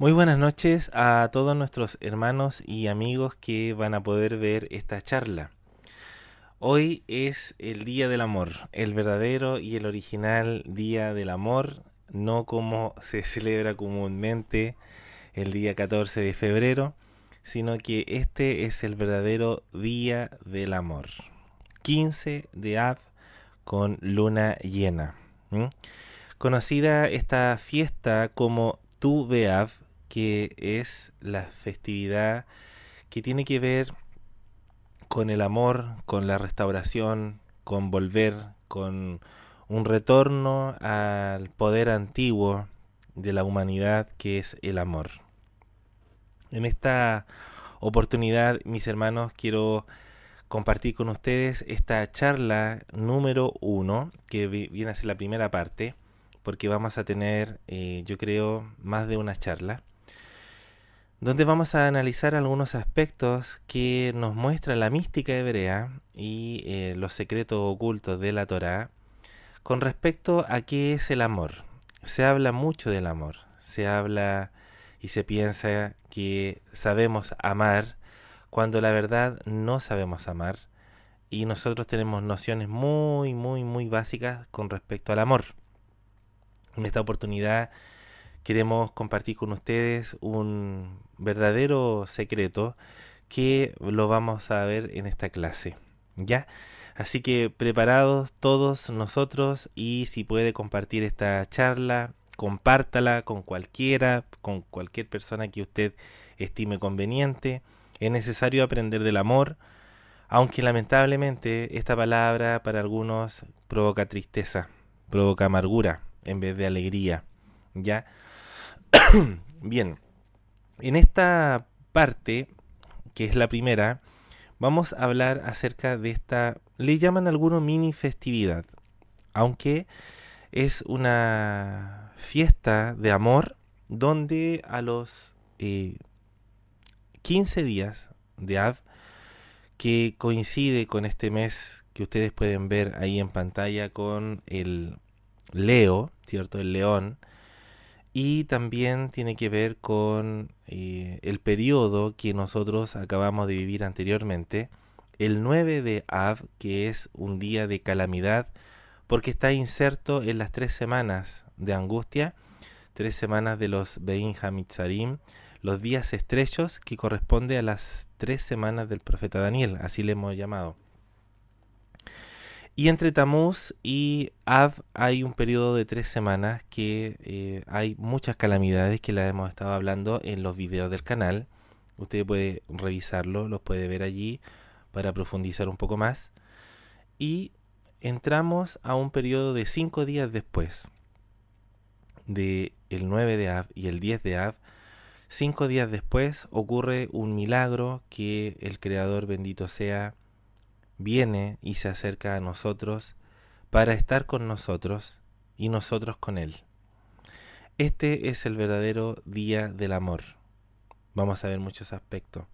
Muy buenas noches a todos nuestros hermanos y amigos que van a poder ver esta charla. Hoy es el Día del Amor, el verdadero y el original Día del Amor, no como se celebra comúnmente el día 14 de febrero, sino que este es el verdadero Día del Amor. 15 de Av con luna llena. Conocida esta fiesta como Tu Beav que es la festividad que tiene que ver con el amor, con la restauración, con volver, con un retorno al poder antiguo de la humanidad que es el amor. En esta oportunidad, mis hermanos, quiero compartir con ustedes esta charla número uno, que viene a ser la primera parte, porque vamos a tener, eh, yo creo, más de una charla donde vamos a analizar algunos aspectos que nos muestra la mística hebrea y eh, los secretos ocultos de la Torá con respecto a qué es el amor. Se habla mucho del amor, se habla y se piensa que sabemos amar cuando la verdad no sabemos amar y nosotros tenemos nociones muy, muy, muy básicas con respecto al amor. En esta oportunidad queremos compartir con ustedes un verdadero secreto que lo vamos a ver en esta clase. ¿Ya? Así que preparados todos nosotros y si puede compartir esta charla, compártala con cualquiera, con cualquier persona que usted estime conveniente. Es necesario aprender del amor, aunque lamentablemente esta palabra para algunos provoca tristeza, provoca amargura en vez de alegría, ¿ya? Bien, en esta parte, que es la primera, vamos a hablar acerca de esta, le llaman alguno mini festividad, aunque es una fiesta de amor donde a los 15 eh, días de Ad, que coincide con este mes que ustedes pueden ver ahí en pantalla con el Leo, ¿cierto? El León, y también tiene que ver con eh, el periodo que nosotros acabamos de vivir anteriormente, el 9 de Av, que es un día de calamidad, porque está inserto en las tres semanas de angustia, tres semanas de los Bein Hamitzarim, los días estrechos que corresponde a las tres semanas del profeta Daniel, así le hemos llamado. Y entre Tamuz y Av hay un periodo de tres semanas que eh, hay muchas calamidades que las hemos estado hablando en los videos del canal. Usted puede revisarlo, los puede ver allí para profundizar un poco más. Y entramos a un periodo de cinco días después de el 9 de Av y el 10 de Av. Cinco días después ocurre un milagro que el Creador bendito sea viene y se acerca a nosotros para estar con nosotros y nosotros con Él. Este es el verdadero día del amor. Vamos a ver muchos aspectos.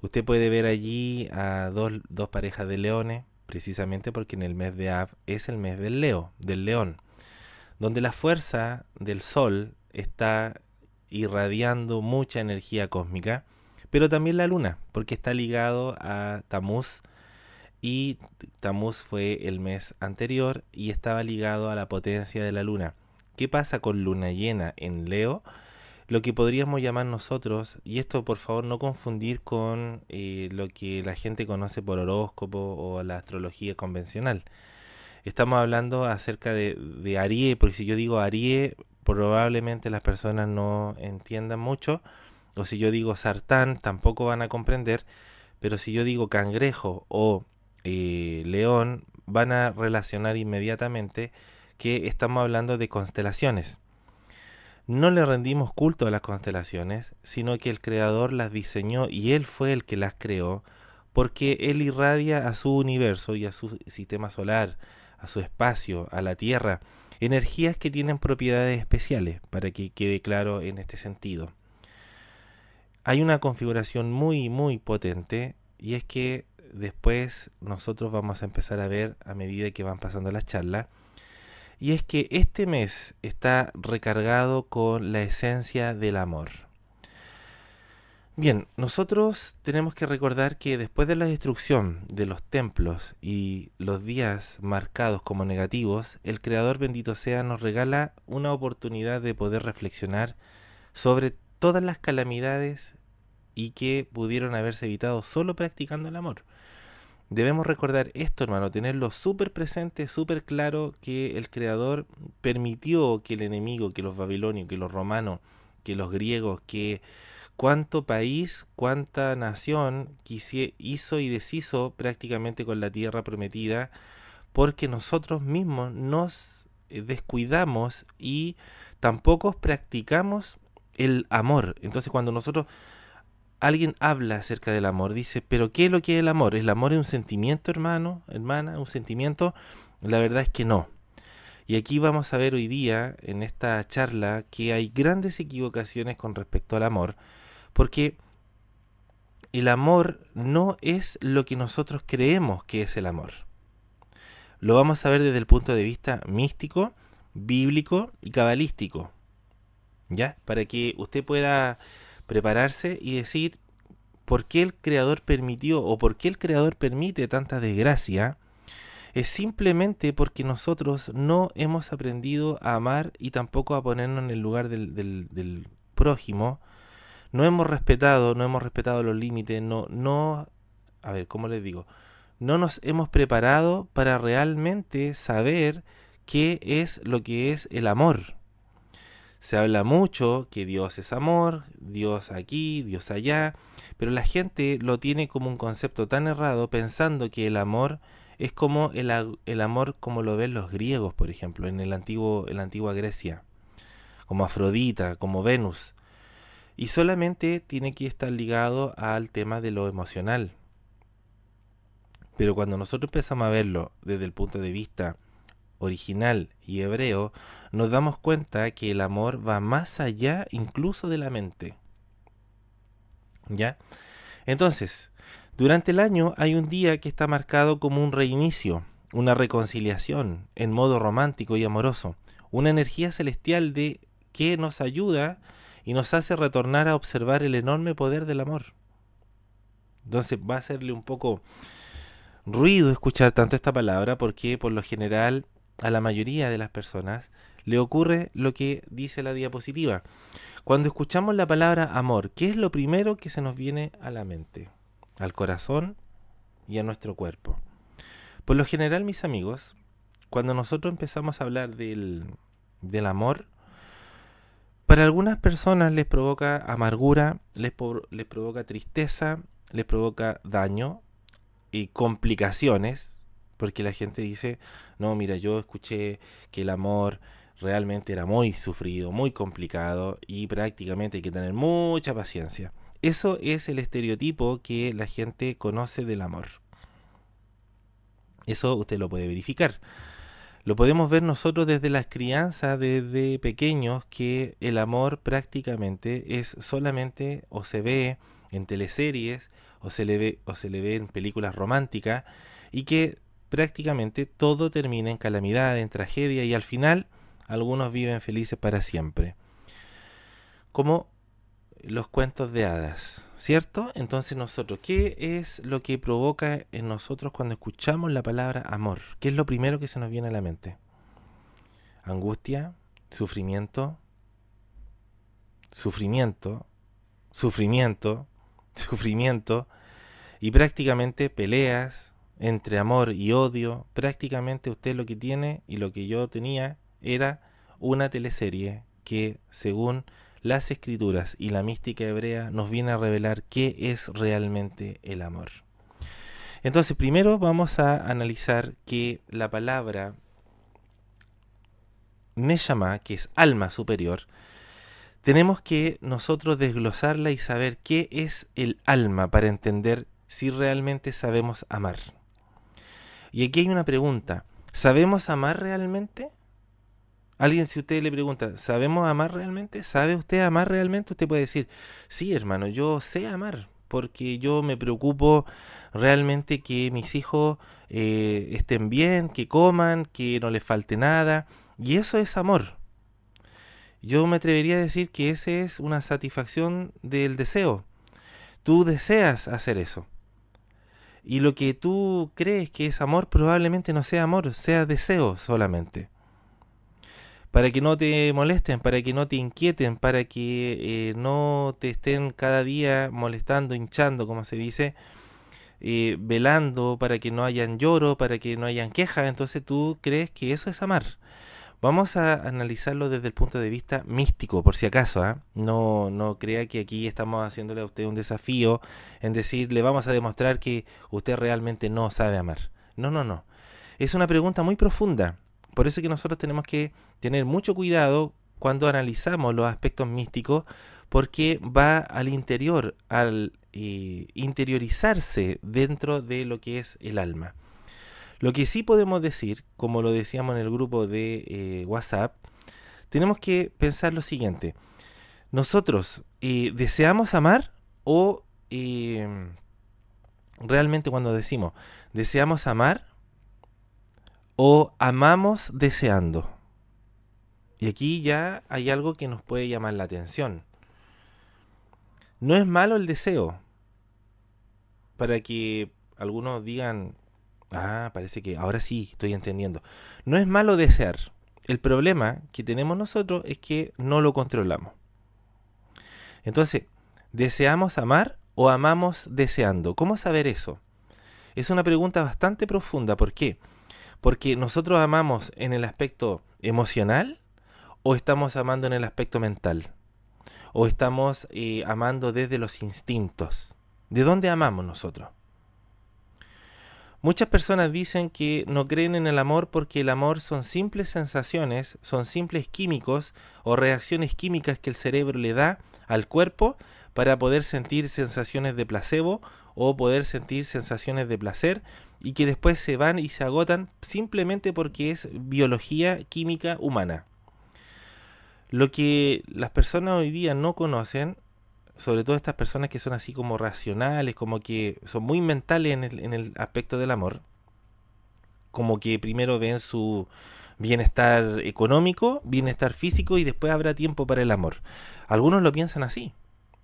Usted puede ver allí a dos, parejas de leones, precisamente porque en el mes de Av es el mes del leo, del león, donde la fuerza del sol está irradiando mucha energía cósmica, pero también la luna, porque está ligado a Tamuz, y Tamuz fue el mes anterior y estaba ligado a la potencia de la luna. ¿Qué pasa con luna llena en Leo? Lo que podríamos llamar nosotros, y esto por favor no confundir con eh, lo que la gente conoce por horóscopo o la astrología convencional. Estamos hablando acerca de, de porque si yo digo Aries, probablemente las personas no entiendan mucho, o si yo digo Sartán, tampoco van a comprender, pero si yo digo cangrejo o eh, León van a relacionar inmediatamente que estamos hablando de constelaciones. No le rendimos culto a las constelaciones, sino que el creador las diseñó y él fue el que las creó, porque él irradia a su universo y a su sistema solar, a su espacio, a la Tierra, energías que tienen propiedades especiales, para que quede claro en este sentido. Hay una configuración muy, muy potente y es que después nosotros vamos a empezar a ver a medida que van pasando las charlas, y es que este mes está recargado con la esencia del amor. Bien, nosotros tenemos que recordar que después de la destrucción de los templos y los días marcados como negativos, el Creador bendito sea nos regala una oportunidad de poder reflexionar sobre todas las calamidades y que pudieron haberse evitado solo practicando el amor. Debemos recordar esto, hermano, tenerlo súper presente, súper claro, que el Creador permitió que el enemigo, que los babilonios, que los romanos, que los griegos, que cuánto país, cuánta nación hizo y deshizo prácticamente con la tierra prometida, porque nosotros mismos nos eh, descuidamos y tampoco practicamos el amor. Entonces cuando nosotros alguien habla acerca del amor, dice, pero ¿qué es lo que es el amor? ¿El amor es un sentimiento, hermano, hermana, un sentimiento? La verdad es que no. Y aquí vamos a ver hoy día, en esta charla, que hay grandes equivocaciones con respecto al amor, porque el amor no es lo que nosotros creemos que es el amor. Lo vamos a ver desde el punto de vista místico, bíblico y cabalístico. ¿Ya? Para que usted pueda prepararse y decir por qué el creador permitió o por qué el creador permite tanta desgracia, es simplemente porque nosotros no hemos aprendido a amar y tampoco a ponernos en el lugar del, prójimo. No hemos respetado, no hemos respetado los límites, no, no, a ver, ¿cómo les digo? No nos hemos preparado para realmente saber qué es lo que es el amor. Se habla mucho que Dios es amor, Dios aquí, Dios allá, pero la gente lo tiene como un concepto tan errado pensando que el amor es como el, amor como lo ven los griegos, por ejemplo, en, el antiguo, en la antigua Grecia, como Afrodita, como Venus. Y solamente tiene que estar ligado al tema de lo emocional. Pero cuando nosotros empezamos a verlo desde el punto de vista original y hebreo, nos damos cuenta que el amor va más allá incluso de la mente. ¿Ya? Entonces, durante el año hay un día que está marcado como un reinicio, una reconciliación en modo romántico y amoroso, una energía celestial de que nos ayuda y nos hace retornar a observar el enorme poder del amor. Entonces va a hacerle un poco ruido escuchar tanto esta palabra porque por lo general a la mayoría de las personas le ocurre lo que dice la diapositiva. Cuando escuchamos la palabra amor, ¿qué es lo primero que se nos viene a la mente? Al corazón y a nuestro cuerpo. Por lo general, mis amigos, cuando nosotros empezamos a hablar del, amor, para algunas personas les provoca amargura, les, les provoca tristeza, les provoca daño y complicaciones porque la gente dice, no, mira, yo escuché que el amor realmente era muy sufrido, muy complicado y prácticamente hay que tener mucha paciencia. Eso es el estereotipo que la gente conoce del amor. Eso usted lo puede verificar. Lo podemos ver nosotros desde las crianzas, desde pequeños, que el amor prácticamente es solamente o se ve en teleseries o se le ve, o se le ve en películas románticas y que prácticamente todo termina en calamidad, en tragedia y al final algunos viven felices para siempre. Como los cuentos de hadas, ¿cierto? Entonces nosotros, ¿qué es lo que provoca en nosotros cuando escuchamos la palabra amor? ¿Qué es lo primero que se nos viene a la mente? Angustia, sufrimiento, sufrimiento, sufrimiento, sufrimiento y prácticamente peleas, entre amor y odio, prácticamente usted lo que tiene y lo que yo tenía era una teleserie que, según las escrituras y la mística hebrea, nos viene a revelar qué es realmente el amor. Entonces, primero vamos a analizar que la palabra Neshama, que es alma superior, tenemos que nosotros desglosarla y saber qué es el alma para entender si realmente sabemos amar. Y aquí hay una pregunta. ¿Sabemos amar realmente? Alguien, si usted le pregunta, ¿sabemos amar realmente? ¿Sabe usted amar realmente? Usted puede decir, sí, hermano, yo sé amar, porque yo me preocupo realmente que mis hijos eh, estén bien, que coman, que no les falte nada. Y eso es amor. Yo me atrevería a decir que esa es una satisfacción del deseo. Tú deseas hacer eso. Y lo que tú crees que es amor probablemente no sea amor, sea deseo solamente. Para que no te molesten, para que no te inquieten, para que eh, no te estén cada día molestando, hinchando, como se dice, eh, velando, para que no hayan lloro, para que no hayan quejas. Entonces tú crees que eso es amar. Vamos a analizarlo desde el punto de vista místico, por si acaso. ¿eh? No, no crea que aquí estamos haciéndole a usted un desafío en decir, le vamos a demostrar que usted realmente no sabe amar. No, no, no. Es una pregunta muy profunda. Por eso es que nosotros tenemos que tener mucho cuidado cuando analizamos los aspectos místicos, porque va al interior, al eh, interiorizarse dentro de lo que es el alma. Lo que sí podemos decir, como lo decíamos en el grupo de eh, WhatsApp, tenemos que pensar lo siguiente. Nosotros eh, deseamos amar o em, realmente cuando decimos deseamos amar o amamos deseando. Y aquí ya hay algo que nos puede llamar la atención. No es malo el deseo. Para que algunos digan, Ah, parece que ahora sí estoy entendiendo. No es malo desear. El problema que tenemos nosotros es que no lo controlamos. Entonces, ¿deseamos amar o amamos deseando? ¿Cómo saber eso? Es una pregunta bastante profunda. ¿Por qué? Porque nosotros amamos en el aspecto emocional o estamos amando en el aspecto mental. O estamos eh, amando desde los instintos. ¿De dónde amamos nosotros? Muchas personas dicen que no creen en el amor porque el amor son simples sensaciones, son simples químicos o reacciones químicas que el cerebro le da al cuerpo para poder sentir sensaciones de placebo o poder sentir sensaciones de placer y que después se van y se agotan simplemente porque es biología química humana. Lo que las personas hoy día no conocen sobre todo estas personas que son así como racionales, como que son muy mentales en el, en el aspecto del amor, como que primero ven su bienestar económico, bienestar físico y después habrá tiempo para el amor. Algunos lo piensan así.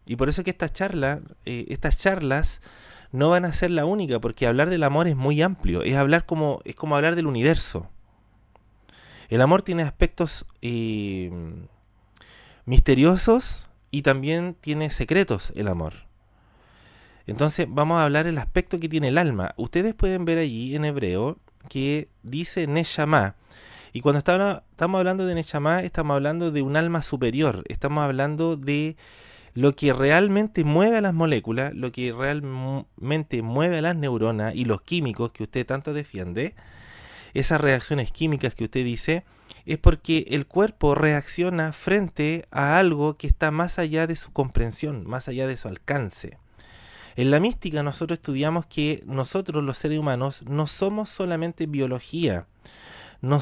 Y por eso es que estas charlas, eh, estas charlas no van a ser la única, porque hablar del amor es muy amplio, es hablar como, es como hablar del universo. El amor tiene aspectos eh, misteriosos, y también tiene secretos el amor. Entonces vamos a hablar el aspecto que tiene el alma. Ustedes pueden ver allí en hebreo que dice Neshama. Y cuando estamos hablando de Neshama, estamos hablando de un alma superior. Estamos hablando de lo que realmente mueve a las moléculas, lo que realmente mueve a las neuronas y los químicos que usted tanto defiende, esas reacciones químicas que usted dice, es porque el cuerpo reacciona frente a algo que está más allá de su comprensión, más allá de su alcance. En la mística nosotros estudiamos que nosotros los seres humanos no somos solamente biología, no,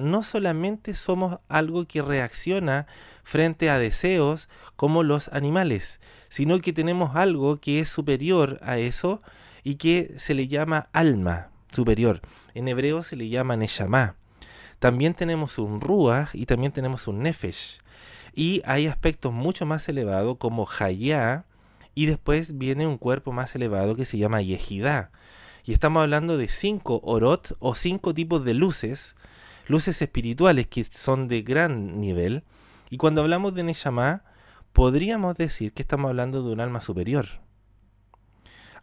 no solamente somos algo que reacciona frente a deseos como los animales, sino que tenemos algo que es superior a eso y que se le llama alma superior. En hebreo se le llama Neshama. También tenemos un Ruach y también tenemos un Nefesh. Y hay aspectos mucho más elevados como Hayah y después viene un cuerpo más elevado que se llama Yehidah. Y estamos hablando de cinco Orot o cinco tipos de luces, luces espirituales que son de gran nivel. Y cuando hablamos de Neshama, podríamos decir que estamos hablando de un alma superior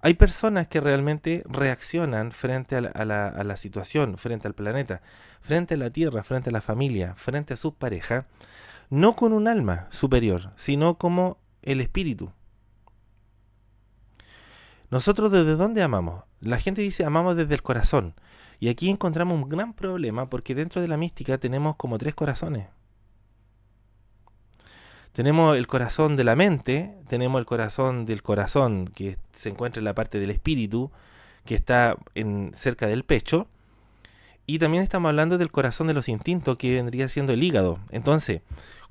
hay personas que realmente reaccionan frente a la, situación, frente al planeta, frente a la Tierra, frente a la familia, frente a sus parejas, no con un alma superior, sino como el espíritu. Nosotros desde dónde amamos? La gente dice amamos desde el corazón. Y aquí encontramos un gran problema porque dentro de la mística tenemos como tres corazones. Tenemos el corazón de la mente, tenemos el corazón del corazón que se encuentra en la parte del espíritu, que está cerca del pecho. Y también estamos hablando del corazón de los instintos, que vendría siendo el hígado. Entonces,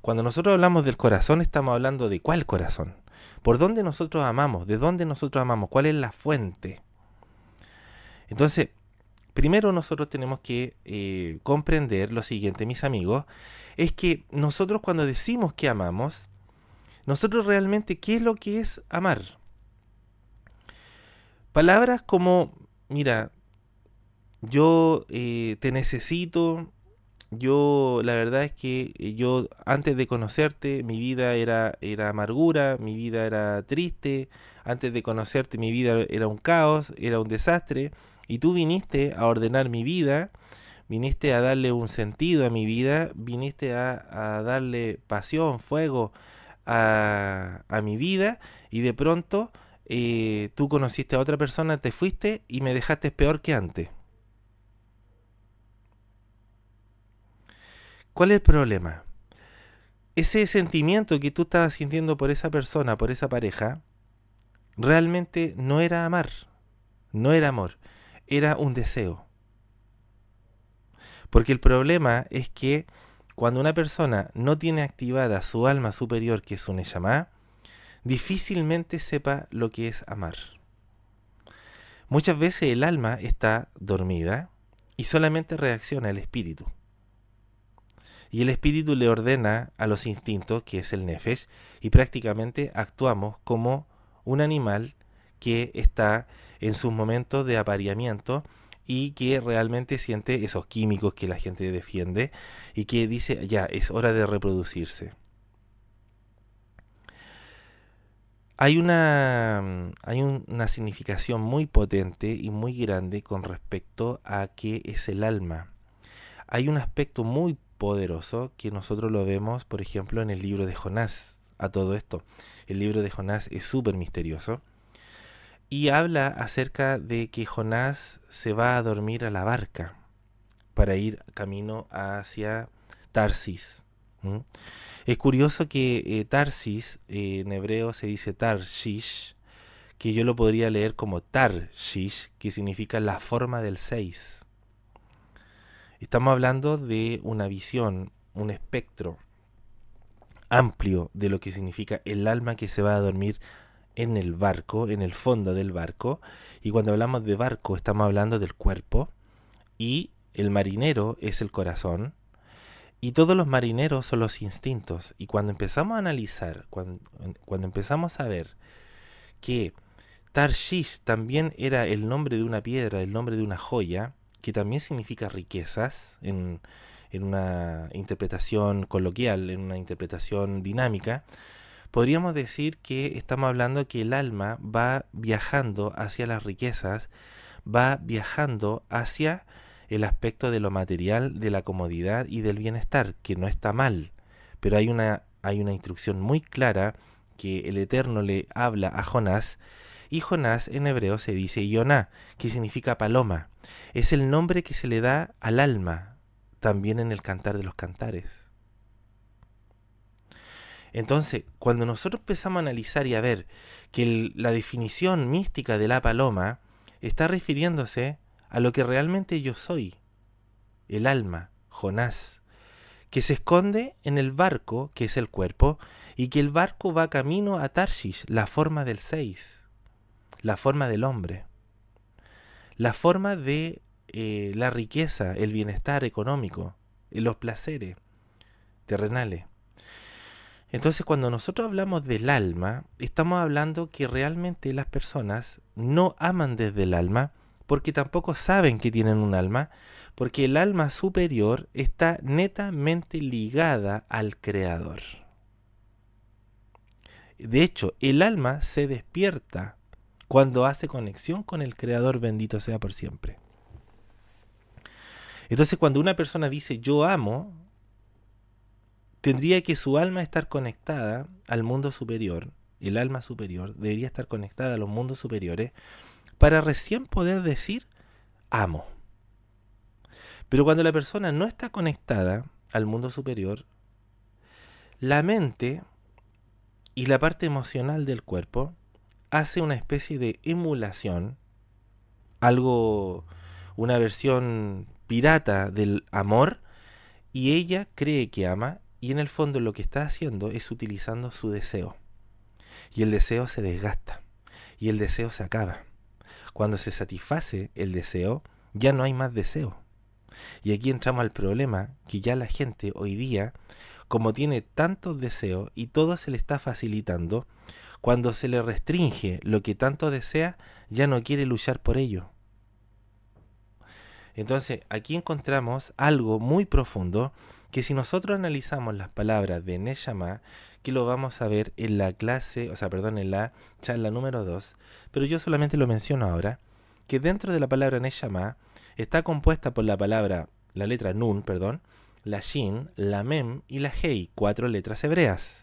cuando nosotros hablamos del corazón, estamos hablando de cuál corazón. ¿Por dónde nosotros amamos? ¿De dónde nosotros amamos? ¿Cuál es la fuente? Entonces, primero nosotros tenemos que eh, comprender lo siguiente, mis amigos, es que nosotros cuando decimos que amamos, nosotros realmente, ¿qué es lo que es amar? Palabras como, mira, yo eh, te necesito, yo la verdad es que eh, yo antes de conocerte mi vida era, era amargura, mi vida era triste, antes de conocerte mi vida era un caos, era un desastre y tú viniste a ordenar mi vida, viniste a darle un sentido a mi vida, viniste a, darle pasión, fuego a, mi vida y de pronto eh, tú conociste a otra persona, te fuiste y me dejaste peor que antes. ¿Cuál es el problema? Ese sentimiento que tú estabas sintiendo por esa persona, por esa pareja, realmente no era amar, no era amor, era un deseo. Porque el problema es que cuando una persona no tiene activada su alma superior, que es un llama difícilmente sepa lo que es amar. Muchas veces el alma está dormida y solamente reacciona el espíritu. Y el espíritu le ordena a los instintos, que es el nefesh, y prácticamente actuamos como un animal que está en sus momentos de apareamiento y que realmente siente esos químicos que la gente defiende y que dice ya es hora de reproducirse. Hay una, mm, hay una significación muy potente y muy grande con respecto a qué es el alma. Hay un aspecto muy poderoso que nosotros lo vemos, por ejemplo, en el libro de Jonás. A todo esto, el libro de Jonás es súper misterioso y habla acerca de que Jonás se va a dormir a la barca para ir camino hacia Tarsis. Es curioso que eh, Tarsis, eh, en hebreo se dice Tarshish, que yo lo podría leer como Tarshish, que significa la forma del seis. Estamos hablando de una visión, un espectro amplio de lo que significa el alma que se va a dormir en el barco, en el fondo del barco. Y cuando hablamos de barco estamos hablando del cuerpo y el marinero es el corazón. Y todos los marineros son los instintos. Y cuando empezamos a analizar, cuando, empezamos a ver que Tarshish también era el nombre de una piedra, el nombre de una joya, que también significa riquezas en, en una interpretación coloquial, en una interpretación dinámica, podríamos decir que estamos hablando que el alma va viajando hacia las riquezas, va viajando hacia el aspecto de lo material, de la comodidad y del bienestar, que no está mal, pero hay una, hay una instrucción muy clara que el Eterno le habla a Jonás, y Jonás en hebreo se dice Yoná, que significa paloma. Es el nombre que se le da al alma, también en el cantar de los cantares. Entonces, cuando nosotros empezamos a analizar y a ver que la definición mística de la paloma está refiriéndose a lo que realmente yo soy, el alma, Jonás, que se esconde en el barco, que es el cuerpo, y que el barco va camino a Tarshish, la forma del seis, la forma del hombre, la forma de eh, la riqueza, el bienestar económico, los placeres terrenales. Entonces cuando nosotros hablamos del alma, estamos hablando que realmente las personas no aman desde el alma porque tampoco saben que tienen un alma, porque el alma superior está netamente ligada al Creador. De hecho, el alma se despierta cuando hace conexión con el Creador, bendito sea por siempre. Entonces, cuando una persona dice yo amo, tendría que su alma estar conectada al mundo superior, el alma superior debería estar conectada a los mundos superiores para recién poder decir amo. Pero cuando la persona no está conectada al mundo superior, la mente y la parte emocional del cuerpo hace una especie de emulación, algo, una versión pirata del amor, y ella cree que ama y en el fondo lo que está haciendo es utilizando su deseo. Y el deseo se desgasta. Y el deseo se acaba. Cuando se satisface el deseo, ya no hay más deseo. Y aquí entramos al problema que ya la gente hoy día, como tiene tantos deseos y todo se le está facilitando, cuando se le restringe lo que tanto desea, ya no quiere luchar por ello. Entonces aquí encontramos algo muy profundo que si nosotros analizamos las palabras de Neshama, que lo vamos a ver en la clase, o sea, perdón, en la charla número 2, pero yo solamente lo menciono ahora, que dentro de la palabra Neshama está compuesta por la palabra, la letra Nun, perdón, la Shin, la Mem y la Hei, cuatro letras hebreas.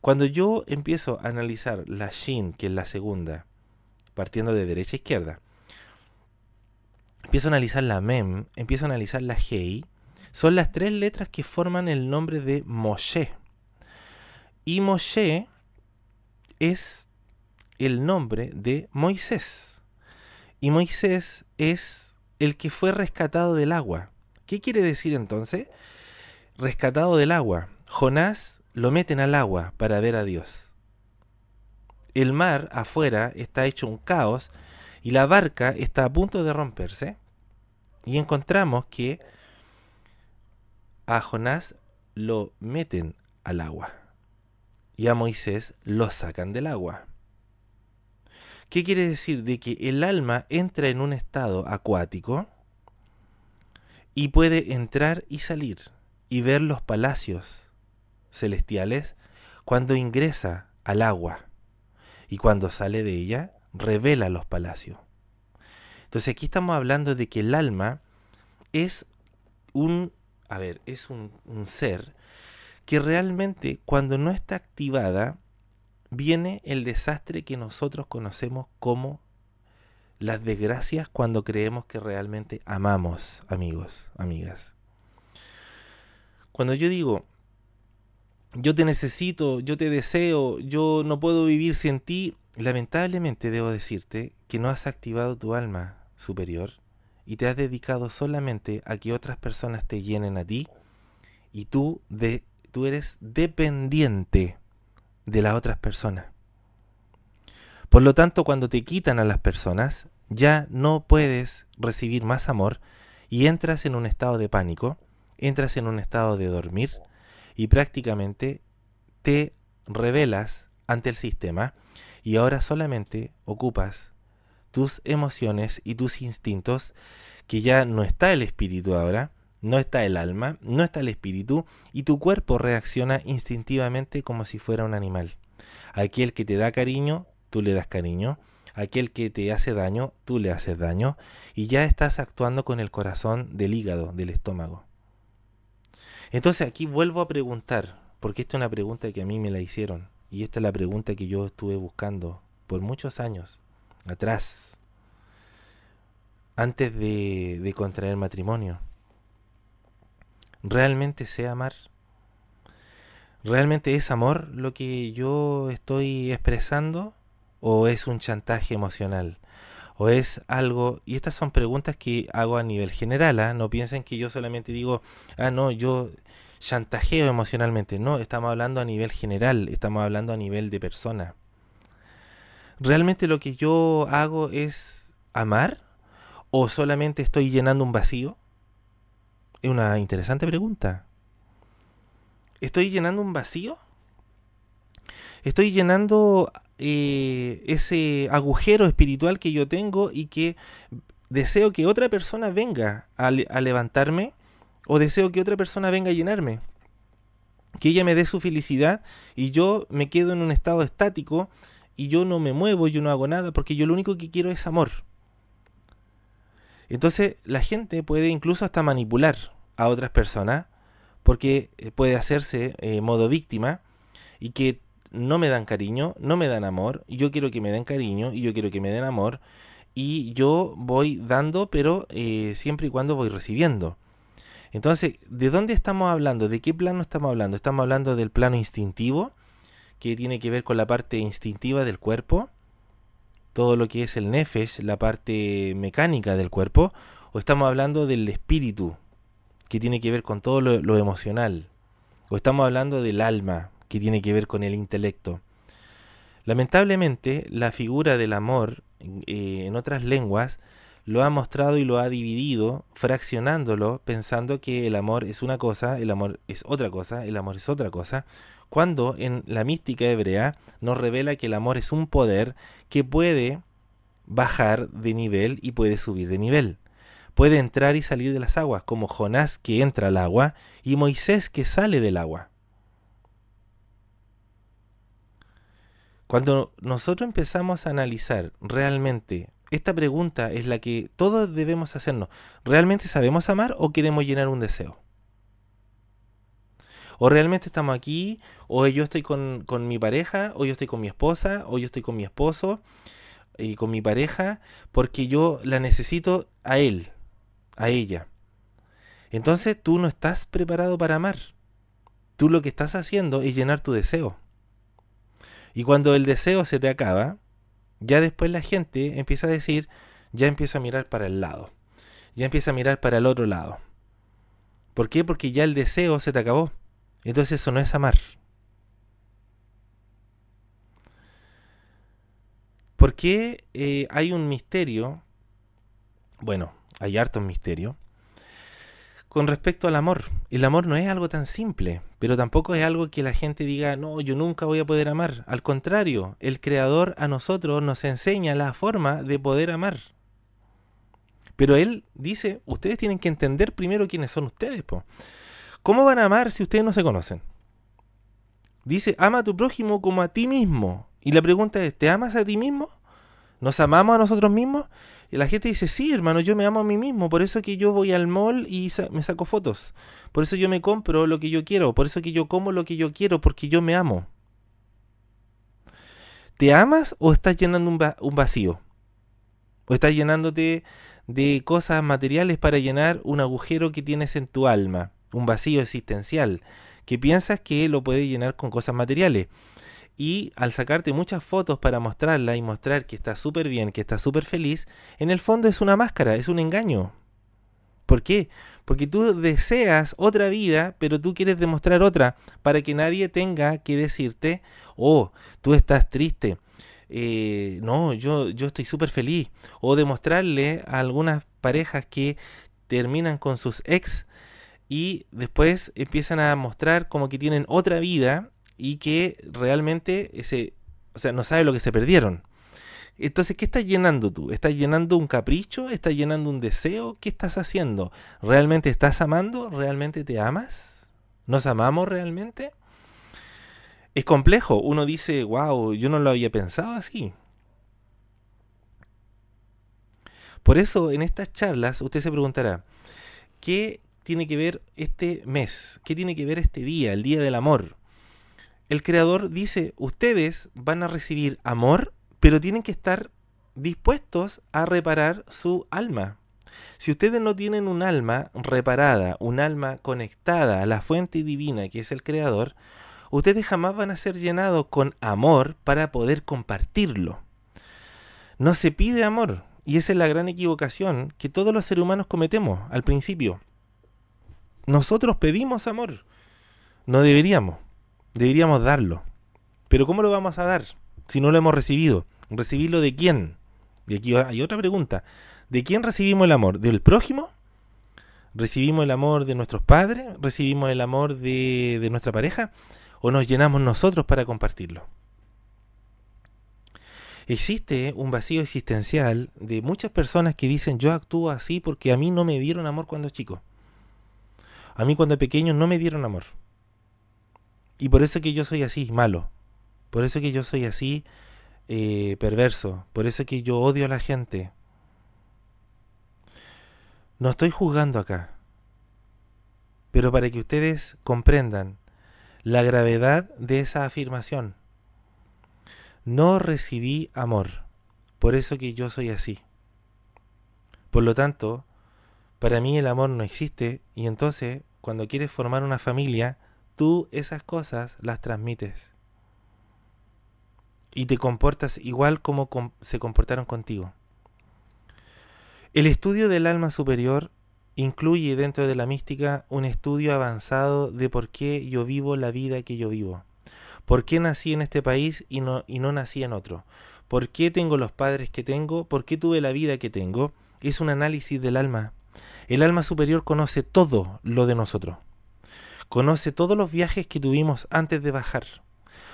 Cuando yo empiezo a analizar la Shin, que es la segunda, partiendo de derecha a izquierda, empiezo a analizar la Mem, empiezo a analizar la Hei, son las tres letras que forman el nombre de Moshe. Y Moshe es el nombre de Moisés. Y Moisés es el que fue rescatado del agua. ¿Qué quiere decir entonces? Rescatado del agua. Jonás lo meten al agua para ver a Dios. El mar afuera está hecho un caos y la barca está a punto de romperse. Y encontramos que a Jonás lo meten al agua y a Moisés lo sacan del agua. ¿Qué quiere decir? De que el alma entra en un estado acuático y puede entrar y salir y ver los palacios celestiales cuando ingresa al agua y cuando sale de ella revela los palacios. Entonces aquí estamos hablando de que el alma es un a ver, es un, ser que realmente cuando no está activada, viene el desastre que nosotros conocemos como las desgracias cuando creemos que realmente amamos, amigos, amigas. Cuando yo digo, yo te necesito, yo te deseo, yo no puedo vivir sin ti, lamentablemente debo decirte que no has activado tu alma superior y te has dedicado solamente a que otras personas te llenen a ti y tú, de, tú eres dependiente de las otras personas. Por lo tanto, cuando te quitan a las personas, ya no puedes recibir más amor y entras en un estado de pánico, entras en un estado de dormir y prácticamente te revelas ante el sistema y ahora solamente ocupas tus emociones y tus instintos, que ya no está el espíritu ahora, no está el alma, no está el espíritu, y tu cuerpo reacciona instintivamente como si fuera un animal. Aquel que te da cariño, tú le das cariño, aquel que te hace daño, tú le haces daño, y ya estás actuando con el corazón del hígado, del estómago. Entonces aquí vuelvo a preguntar, porque esta es una pregunta que a mí me la hicieron, y esta es la pregunta que yo estuve buscando por muchos años atrás, antes de, contraer matrimonio. ¿Realmente sé amar? ¿Realmente es amor lo que yo estoy expresando? ¿O es un chantaje emocional? ¿O es algo... Y estas son preguntas que hago a nivel general, ¿ah? no piensen que yo solamente digo, ah, no, yo chantajeo emocionalmente. No, estamos hablando a nivel general, estamos hablando a nivel de persona. ¿realmente lo que yo hago es amar? ¿O solamente estoy llenando un vacío? Es una interesante pregunta. ¿Estoy llenando un vacío? ¿Estoy llenando eh, ese agujero espiritual que yo tengo y que deseo que otra persona venga a levantarme? ¿O deseo que otra persona venga a llenarme? que ella me dé su felicidad y yo me quedo en un estado estático y yo no me muevo, yo no hago nada, porque yo lo único que quiero es amor. Entonces la gente puede incluso hasta manipular a otras personas, porque eh, puede hacerse eh, modo víctima y que no me dan cariño, no me dan amor, yo quiero que me den cariño y yo quiero que me den amor, y yo voy dando, pero eh, siempre y cuando voy recibiendo. Entonces, ¿de dónde estamos hablando? ¿De qué plano estamos hablando? ¿Estamos hablando del plano instintivo? que tiene que ver con la parte instintiva del cuerpo, todo lo que es el nefesh, la parte mecánica del cuerpo, o estamos hablando del espíritu, que tiene que ver con todo lo, emocional, o estamos hablando del alma, que tiene que ver con el intelecto. Lamentablemente, la figura del amor eh, en otras lenguas lo ha mostrado y lo ha dividido, fraccionándolo, pensando que el amor es una cosa, el amor es otra cosa, el amor es otra cosa, cuando en la mística hebrea nos revela que el amor es un poder que puede bajar de nivel y puede subir de nivel. Puede entrar y salir de las aguas, como Jonás que entra al agua y Moisés que sale del agua. Cuando nosotros empezamos a analizar realmente, esta pregunta es la que todos debemos hacernos, ¿realmente sabemos amar o queremos llenar un deseo? O realmente estamos aquí, o yo estoy con, mi pareja, o yo estoy con mi esposa, o yo estoy con mi esposo y con mi pareja, porque yo la necesito a él, a ella. Entonces tú no estás preparado para amar. Tú lo que estás haciendo es llenar tu deseo. Y cuando el deseo se te acaba, ya después la gente empieza a decir, ya empieza a mirar para el lado, ya empieza a mirar para el otro lado. ¿Por qué? Porque ya el deseo se te acabó. Entonces eso no es amar. ¿Por qué eh, hay un misterio? Bueno, hay harto misterio. Con respecto al amor, el amor no es algo tan simple, pero tampoco es algo que la gente diga, no, yo nunca voy a poder amar. Al contrario, el Creador a nosotros nos enseña la forma de poder amar. Pero Él dice, ustedes tienen que entender primero quiénes son ustedes. Po. ¿Cómo van a amar si ustedes no se conocen? Dice, ama a tu prójimo como a ti mismo. Y la pregunta es, ¿te amas a ti mismo? ¿Nos amamos a nosotros mismos? Y la gente dice, sí, hermano, yo me amo a mí mismo. Por eso que yo voy al mall y me saco fotos. Por eso yo me compro lo que yo quiero. Por eso que yo como lo que yo quiero. Porque yo me amo. ¿Te amas o estás llenando un vacío? ¿O estás llenándote de cosas materiales para llenar un agujero que tienes en tu alma? un vacío existencial, que piensas que lo puede llenar con cosas materiales. Y al sacarte muchas fotos para mostrarla y mostrar que estás súper bien, que estás súper feliz, en el fondo es una máscara, es un engaño. ¿Por qué? Porque tú deseas otra vida, pero tú quieres demostrar otra para que nadie tenga que decirte, oh, tú estás triste, eh, no, yo, yo estoy súper feliz. O demostrarle a algunas parejas que terminan con sus ex y después empiezan a mostrar como que tienen otra vida y que realmente ese, sea, no sabe lo que se perdieron. Entonces, ¿qué estás llenando tú? ¿Estás llenando un capricho? ¿Estás llenando un deseo? ¿Qué estás haciendo? ¿Realmente estás amando? ¿Realmente te amas? ¿Nos amamos realmente? Es complejo. Uno dice, wow, yo no lo había pensado así. Por eso, en estas charlas, usted se preguntará, ¿qué tiene que ver este mes? ¿Qué tiene que ver este día, el Día del Amor? El Creador dice, ustedes van a recibir amor, pero tienen que estar dispuestos a reparar su alma. Si ustedes no tienen un alma reparada, un alma conectada a la fuente divina que es el Creador, ustedes jamás van a ser llenados con amor para poder compartirlo. No se pide amor, y esa es la gran equivocación que todos los seres humanos cometemos al principio. Nosotros pedimos amor. No deberíamos. Deberíamos darlo. Pero ¿cómo lo vamos a dar si no lo hemos recibido? ¿Recibirlo de quién? Y aquí hay otra pregunta. ¿De quién recibimos el amor? ¿Del prójimo? ¿Recibimos el amor de nuestros padres? ¿Recibimos el amor de, de nuestra pareja? ¿O nos llenamos nosotros para compartirlo? Existe un vacío existencial de muchas personas que dicen yo actúo así porque a mí no me dieron amor cuando chico. A mí cuando pequeño no me dieron amor. Y por eso que yo soy así, malo. Por eso que yo soy así, eh, perverso. Por eso que yo odio a la gente. No estoy juzgando acá. Pero para que ustedes comprendan la gravedad de esa afirmación. No recibí amor. Por eso que yo soy así. Por lo tanto, para mí el amor no existe y entonces cuando quieres formar una familia, tú esas cosas las transmites. Y te comportas igual como se comportaron contigo. El estudio del alma superior incluye dentro de la mística un estudio avanzado de por qué yo vivo la vida que yo vivo. ¿Por qué nací en este país y no, y no nací en otro? ¿Por qué tengo los padres que tengo? ¿Por qué tuve la vida que tengo? Es un análisis del alma el alma superior conoce todo lo de nosotros. Conoce todos los viajes que tuvimos antes de bajar.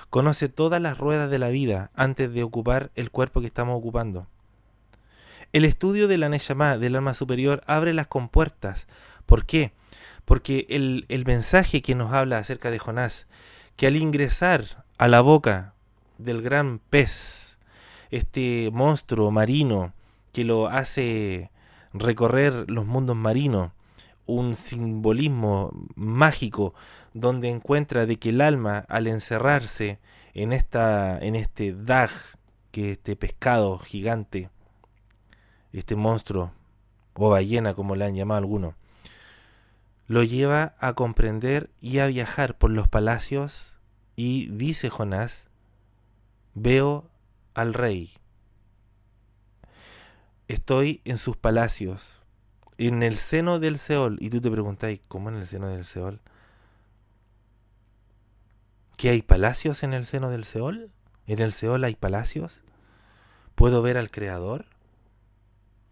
Conoce todas las ruedas de la vida antes de ocupar el cuerpo que estamos ocupando. El estudio de la Neshama, del alma superior, abre las compuertas. ¿Por qué? Porque el, el mensaje que nos habla acerca de Jonás, que al ingresar a la boca del gran pez, este monstruo marino que lo hace recorrer los mundos marinos, un simbolismo mágico donde encuentra de que el alma al encerrarse en esta en este dag que este pescado gigante este monstruo o ballena como le han llamado algunos lo lleva a comprender y a viajar por los palacios y dice Jonás veo al rey estoy en sus palacios, en el seno del Seol. Y tú te preguntáis ¿cómo en el seno del Seol? ¿Que hay palacios en el seno del Seol? ¿En el Seol hay palacios? ¿Puedo ver al Creador?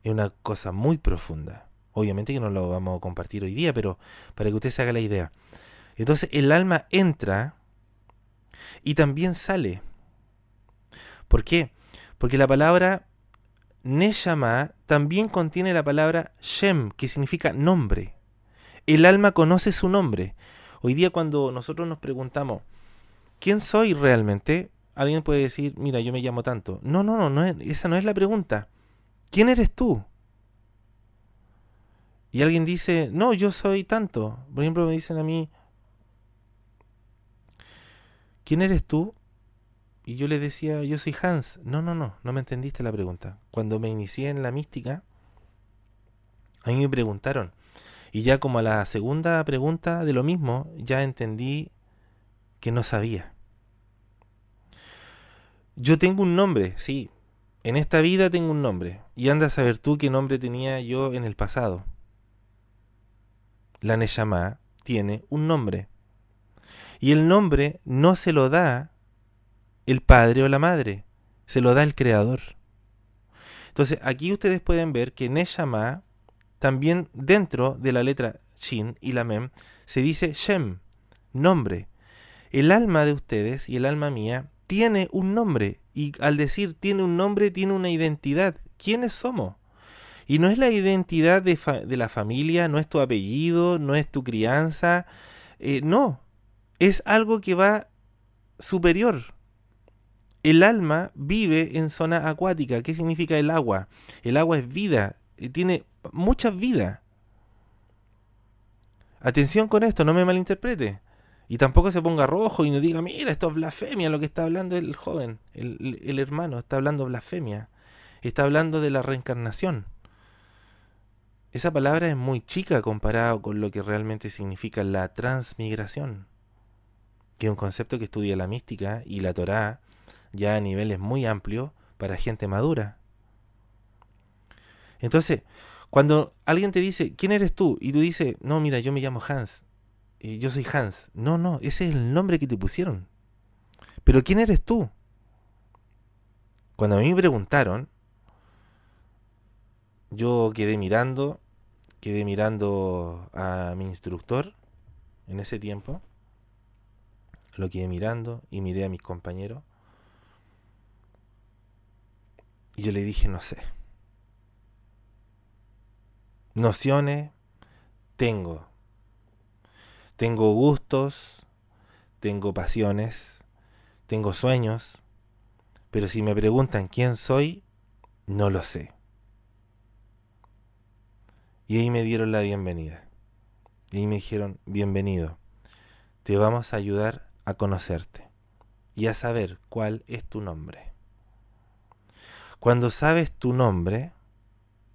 Es una cosa muy profunda. Obviamente que no lo vamos a compartir hoy día, pero para que usted se haga la idea. Entonces el alma entra y también sale. ¿Por qué? Porque la palabra Neshama también contiene la palabra Shem, que significa nombre. El alma conoce su nombre. Hoy día cuando nosotros nos preguntamos, ¿quién soy realmente? Alguien puede decir, mira, yo me llamo tanto. No, no, no, no esa no es la pregunta. ¿Quién eres tú? Y alguien dice, no, yo soy tanto. Por ejemplo, me dicen a mí, ¿quién eres tú? Y yo le decía, yo soy Hans. No, no, no, no me entendiste la pregunta. Cuando me inicié en la mística, a mí me preguntaron. Y ya como a la segunda pregunta de lo mismo, ya entendí que no sabía. Yo tengo un nombre, sí. En esta vida tengo un nombre. Y anda a saber tú qué nombre tenía yo en el pasado. La Neshama tiene un nombre. Y el nombre no se lo da el padre o la madre, se lo da el creador. Entonces, aquí ustedes pueden ver que Neshama, también dentro de la letra Shin y la Mem, se dice Shem, nombre. El alma de ustedes y el alma mía tiene un nombre, y al decir tiene un nombre, tiene una identidad. ¿Quiénes somos? Y no es la identidad de, la familia, no es tu apellido, no es tu crianza, eh, no, es algo que va superior, el alma vive en zona acuática. ¿Qué significa el agua? El agua es vida, y tiene muchas vidas. Atención con esto, no me malinterprete. Y tampoco se ponga rojo y no diga, mira, esto es blasfemia lo que está hablando el joven, el, hermano, está hablando blasfemia. Está hablando de la reencarnación. Esa palabra es muy chica comparado con lo que realmente significa la transmigración, que es un concepto que estudia la mística y la Torá ya a niveles muy amplios para gente madura. Entonces, cuando alguien te dice, ¿quién eres tú? Y tú dices, no, mira, yo me llamo Hans. Y eh, yo soy Hans. No, no, ese es el nombre que te pusieron. Pero ¿quién eres tú? Cuando a mí me preguntaron, yo quedé mirando, quedé mirando a mi instructor en ese tiempo. Lo quedé mirando y miré a mis compañeros. Y yo le dije, no sé. Nociones tengo. Tengo gustos, tengo pasiones, tengo sueños, pero si me preguntan quién soy, no lo sé. Y ahí me dieron la bienvenida. Y me dijeron, bienvenido, te vamos a ayudar a conocerte y a saber cuál es tu nombre. Cuando sabes tu nombre,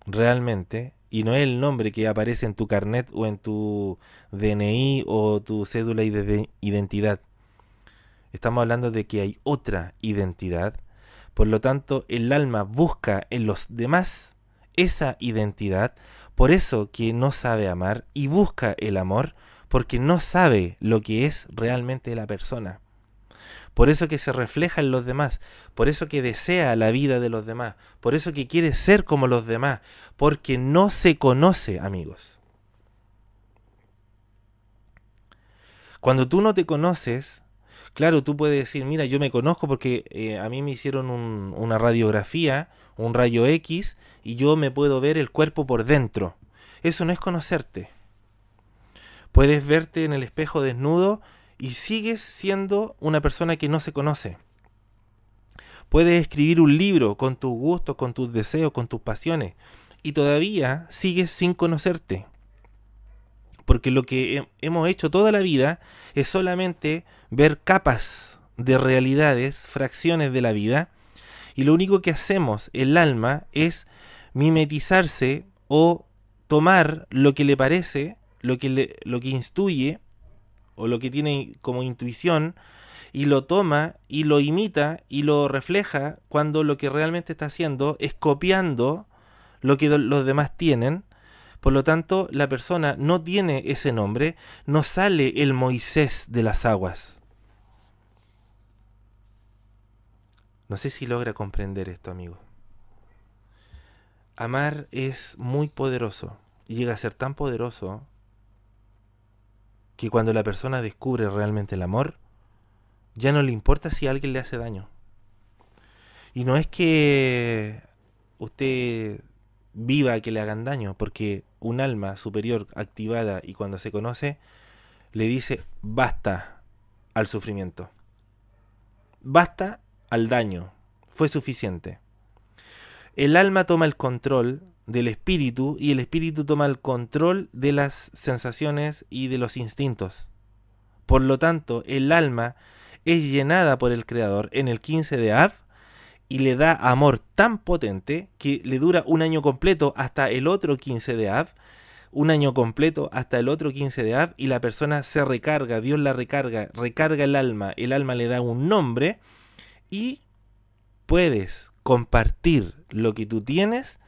realmente, y no es el nombre que aparece en tu carnet o en tu DNI o tu cédula de identidad. Estamos hablando de que hay otra identidad. Por lo tanto, el alma busca en los demás esa identidad. Por eso que no sabe amar y busca el amor porque no sabe lo que es realmente la persona por eso que se refleja en los demás, por eso que desea la vida de los demás, por eso que quiere ser como los demás, porque no se conoce, amigos. Cuando tú no te conoces, claro, tú puedes decir, mira, yo me conozco porque eh, a mí me hicieron una radiografía, un rayo X, y yo me puedo ver el cuerpo por dentro. Eso no es conocerte. Puedes verte en el espejo desnudo y sigues siendo una persona que no se conoce. Puedes escribir un libro con tus gustos, con tus deseos, con tus pasiones, y todavía sigues sin conocerte. Porque lo que hemos hecho toda la vida es solamente ver capas de realidades, fracciones de la vida, y lo único que hacemos, el alma, es mimetizarse o tomar lo que le parece, lo que, le, lo que instuye, o lo que tiene como intuición y lo toma y lo imita y lo refleja cuando lo que realmente está haciendo es copiando lo que los demás tienen. Por lo tanto, la persona no tiene ese nombre, no sale el Moisés de las aguas. No sé si logra comprender esto, amigo. Amar es muy poderoso, llega a ser tan poderoso que cuando la persona descubre realmente el amor, ya no le importa si alguien le hace daño. Y no es que usted viva que le hagan daño, porque un alma superior activada y cuando se conoce, le dice basta al sufrimiento. Basta al daño. Fue suficiente. El alma toma el control del espíritu y el espíritu toma el control de las sensaciones y de los instintos. Por lo tanto, el alma es llenada por el Creador en el 15 de Av y le da amor tan potente que le dura un año completo hasta el otro 15 de Av, un año completo hasta el otro 15 de Av y la persona se recarga, Dios la recarga, recarga el alma, el alma le da un nombre y puedes compartir lo que tú tienes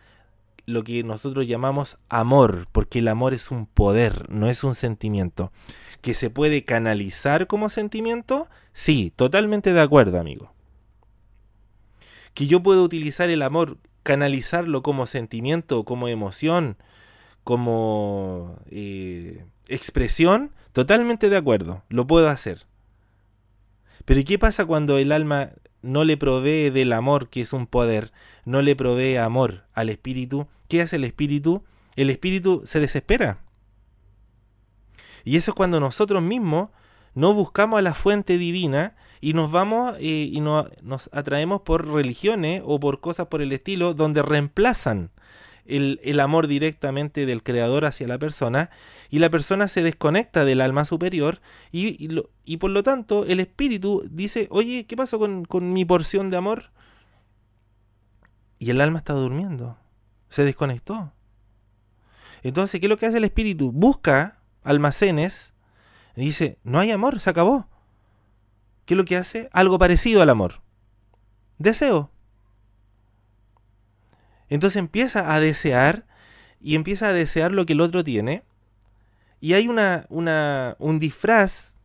lo que nosotros llamamos amor, porque el amor es un poder, no es un sentimiento. ¿Que se puede canalizar como sentimiento? Sí, totalmente de acuerdo, amigo. ¿Que yo puedo utilizar el amor, canalizarlo como sentimiento, como emoción, como eh, expresión? Totalmente de acuerdo, lo puedo hacer. Pero ¿y qué pasa cuando el alma no le provee del amor, que es un poder, no le provee amor al espíritu, ¿Qué hace el espíritu? El espíritu se desespera. Y eso es cuando nosotros mismos no buscamos a la fuente divina y nos vamos eh, y nos atraemos por religiones o por cosas por el estilo donde reemplazan el, amor directamente del creador hacia la persona y la persona se desconecta del alma superior y, por lo tanto el espíritu dice, oye, ¿qué pasó con mi porción de amor? Y el alma está durmiendo. Se desconectó. Entonces, ¿qué es lo que hace el espíritu? Busca almacenes y dice, no hay amor, se acabó. ¿Qué es lo que hace? Algo parecido al amor. Deseo. Entonces empieza a desear y empieza a desear lo que el otro tiene. Y hay una, una, un disfraz,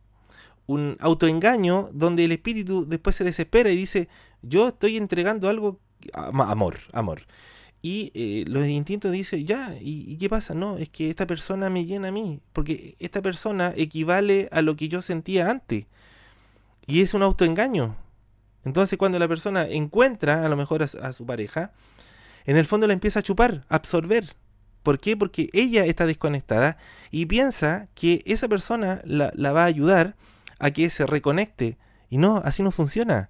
un autoengaño, donde el espíritu después se desespera y dice, yo estoy entregando algo, amor, amor. Y eh, los instintos dicen, ya, ¿y, qué pasa? No, es que esta persona me llena a mí, porque esta persona equivale a lo que yo sentía antes. Y es un autoengaño. Entonces cuando la persona encuentra a lo mejor a, su pareja, en el fondo la empieza a chupar, a absorber. ¿Por qué? Porque ella está desconectada y piensa que esa persona la, la va a ayudar a que se reconecte. Y no, así no funciona.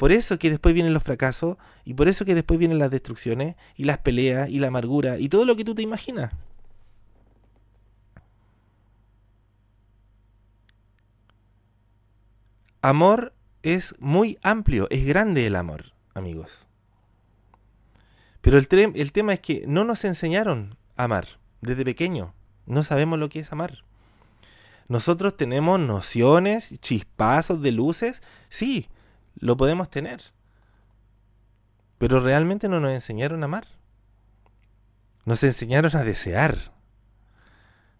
Por eso que después vienen los fracasos y por eso que después vienen las destrucciones y las peleas y la amargura y todo lo que tú te imaginas. Amor es muy amplio, es grande el amor, amigos. Pero el, el tema es que no nos enseñaron a amar desde pequeño. No sabemos lo que es amar. Nosotros tenemos nociones, chispazos de luces, sí, lo podemos tener. Pero realmente no nos enseñaron a amar. Nos enseñaron a desear.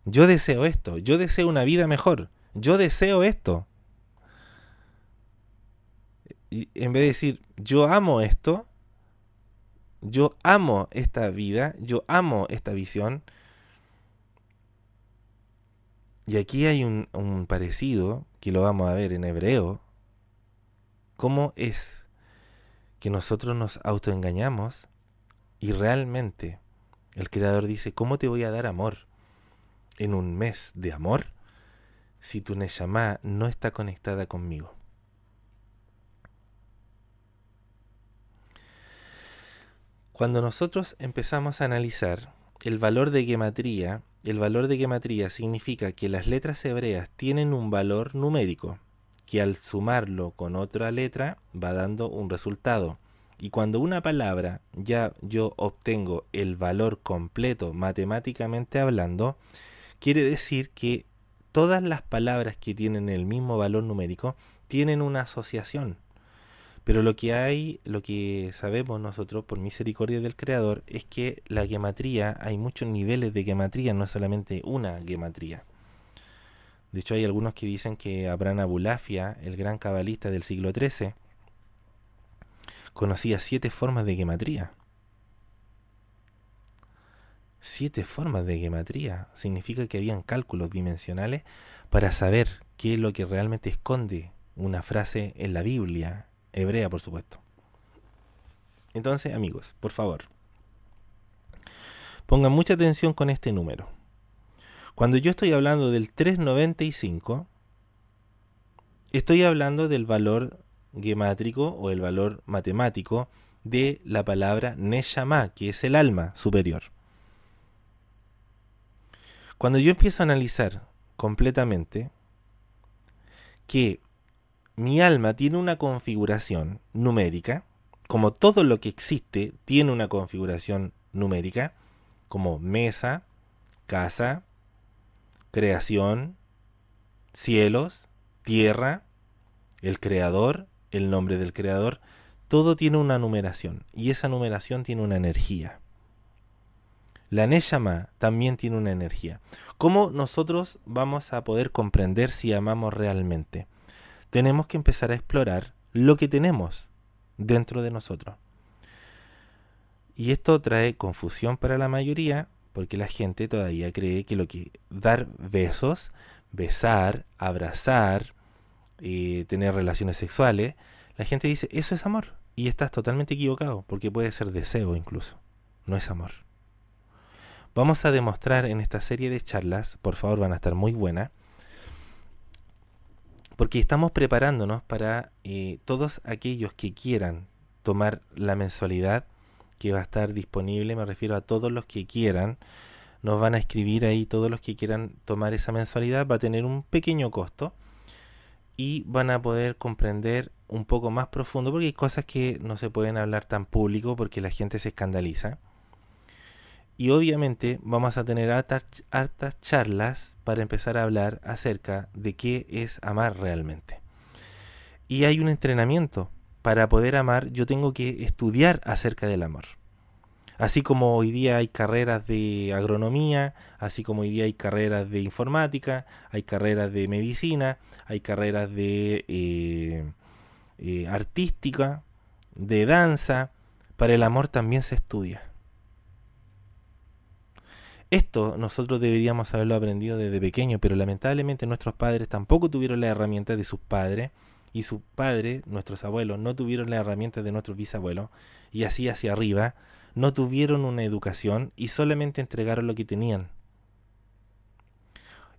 Yo deseo esto, yo deseo una vida mejor, yo deseo esto. Y en vez de decir, yo amo esto, yo amo esta vida, yo amo esta visión. Y aquí hay un parecido que lo vamos a ver en hebreo, ¿Cómo es que nosotros nos autoengañamos y realmente el Creador dice, ¿cómo te voy a dar amor en un mes de amor si tu Neshama no está conectada conmigo? Cuando nosotros empezamos a analizar el valor de gematría, el valor de gematría significa que las letras hebreas tienen un valor numérico que al sumarlo con otra letra va dando un resultado. Y cuando una palabra ya yo obtengo el valor completo matemáticamente hablando, quiere decir que todas las palabras que tienen el mismo valor numérico tienen una asociación. Pero lo que hay, lo que sabemos nosotros por misericordia del Creador es que la gematría, hay muchos niveles de gematría, no es solamente una gematría. De hecho, hay algunos que dicen que Abraham Abulafia, el gran cabalista del siglo XIII, conocía siete formas de gematría. Siete formas de gematría significa que habían cálculos dimensionales para saber qué es lo que realmente esconde una frase en la Biblia, hebrea por supuesto. Entonces, amigos, por favor, pongan mucha atención con este número. Cuando yo estoy hablando del 395, estoy hablando del valor gemátrico o el valor matemático de la palabra Neshama, que es el alma superior. Cuando yo empiezo a analizar completamente que mi alma tiene una configuración numérica, como todo lo que existe tiene una configuración numérica, como mesa, casa, creación, cielos, tierra, el creador, el nombre del creador, todo tiene una numeración y esa numeración tiene una energía. La Neshama también tiene una energía. ¿Cómo nosotros vamos a poder comprender si amamos realmente? Tenemos que empezar a explorar lo que tenemos dentro de nosotros. Y esto trae confusión para la mayoría porque la gente todavía cree que lo que dar besos, besar, abrazar, eh, tener relaciones sexuales, la gente dice, eso es amor. Y estás totalmente equivocado, porque puede ser deseo incluso. No es amor. Vamos a demostrar en esta serie de charlas, por favor van a estar muy buenas, porque estamos preparándonos para eh, todos aquellos que quieran tomar la mensualidad que va a estar disponible, me refiero a todos los que quieran. Nos van a escribir ahí todos los que quieran tomar esa mensualidad. Va a tener un pequeño costo y van a poder comprender un poco más profundo porque hay cosas que no se pueden hablar tan público porque la gente se escandaliza. Y obviamente vamos a tener hartas, charlas para empezar a hablar acerca de qué es amar realmente. Y hay un entrenamiento para poder amar, yo tengo que estudiar acerca del amor. Así como hoy día hay carreras de agronomía, así como hoy día hay carreras de informática, hay carreras de medicina, hay carreras de eh, eh, artística, de danza, para el amor también se estudia. Esto nosotros deberíamos haberlo aprendido desde pequeño, pero lamentablemente nuestros padres tampoco tuvieron la herramienta de sus padres y su padre, nuestros abuelos, no tuvieron las herramientas de nuestros bisabuelos y así hacia arriba, no tuvieron una educación y solamente entregaron lo que tenían.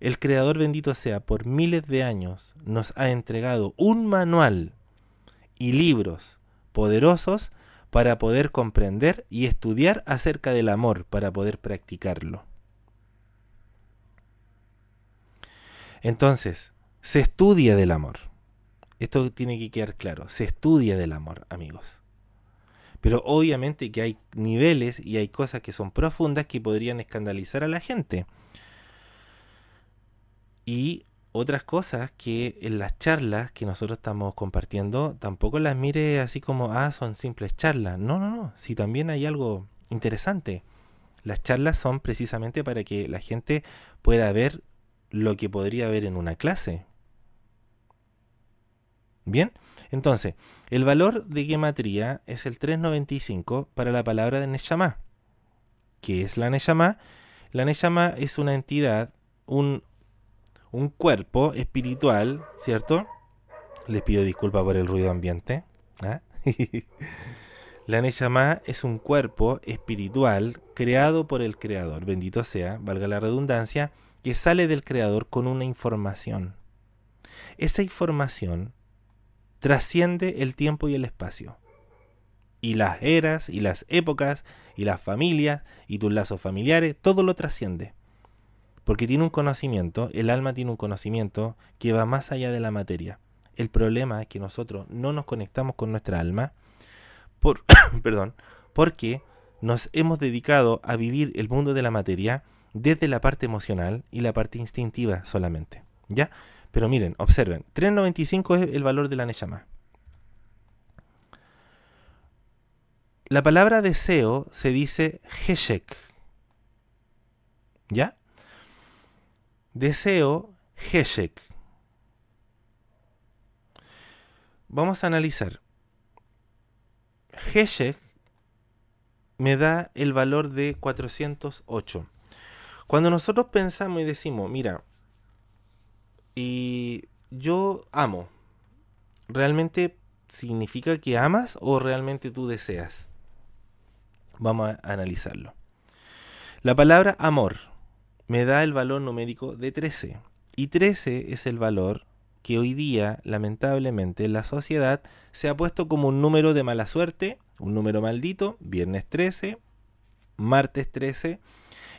El Creador bendito sea, por miles de años nos ha entregado un manual y libros poderosos para poder comprender y estudiar acerca del amor, para poder practicarlo. Entonces, se estudia del amor. Esto tiene que quedar claro. Se estudia del amor, amigos. Pero obviamente que hay niveles y hay cosas que son profundas que podrían escandalizar a la gente. Y otras cosas que en las charlas que nosotros estamos compartiendo tampoco las mire así como, ah, son simples charlas. No, no, no. Si también hay algo interesante. Las charlas son precisamente para que la gente pueda ver lo que podría ver en una clase, Bien, entonces, el valor de gematría es el 395 para la palabra de Neshama. ¿Qué es la Neshama? La Neshama es una entidad, un, cuerpo espiritual, ¿cierto? Les pido disculpas por el ruido ambiente. ¿ah? la Neshama es un cuerpo espiritual creado por el Creador, bendito sea, valga la redundancia, que sale del Creador con una información. Esa información trasciende el tiempo y el espacio. Y las eras, y las épocas, y las familias, y tus lazos familiares, todo lo trasciende. Porque tiene un conocimiento, el alma tiene un conocimiento que va más allá de la materia. El problema es que nosotros no nos conectamos con nuestra alma por, perdón, porque nos hemos dedicado a vivir el mundo de la materia desde la parte emocional y la parte instintiva solamente. ¿Ya? Pero miren, observen, 3.95 es el valor de la Neshama. La palabra deseo se dice Heshek. ¿Ya? Deseo Heshek. Vamos a analizar. Heshek me da el valor de 408. Cuando nosotros pensamos y decimos, mira, y yo amo. ¿Realmente significa que amas o realmente tú deseas? Vamos a analizarlo. La palabra amor me da el valor numérico de 13. Y 13 es el valor que hoy día, lamentablemente, la sociedad se ha puesto como un número de mala suerte, un número maldito, viernes 13, martes 13,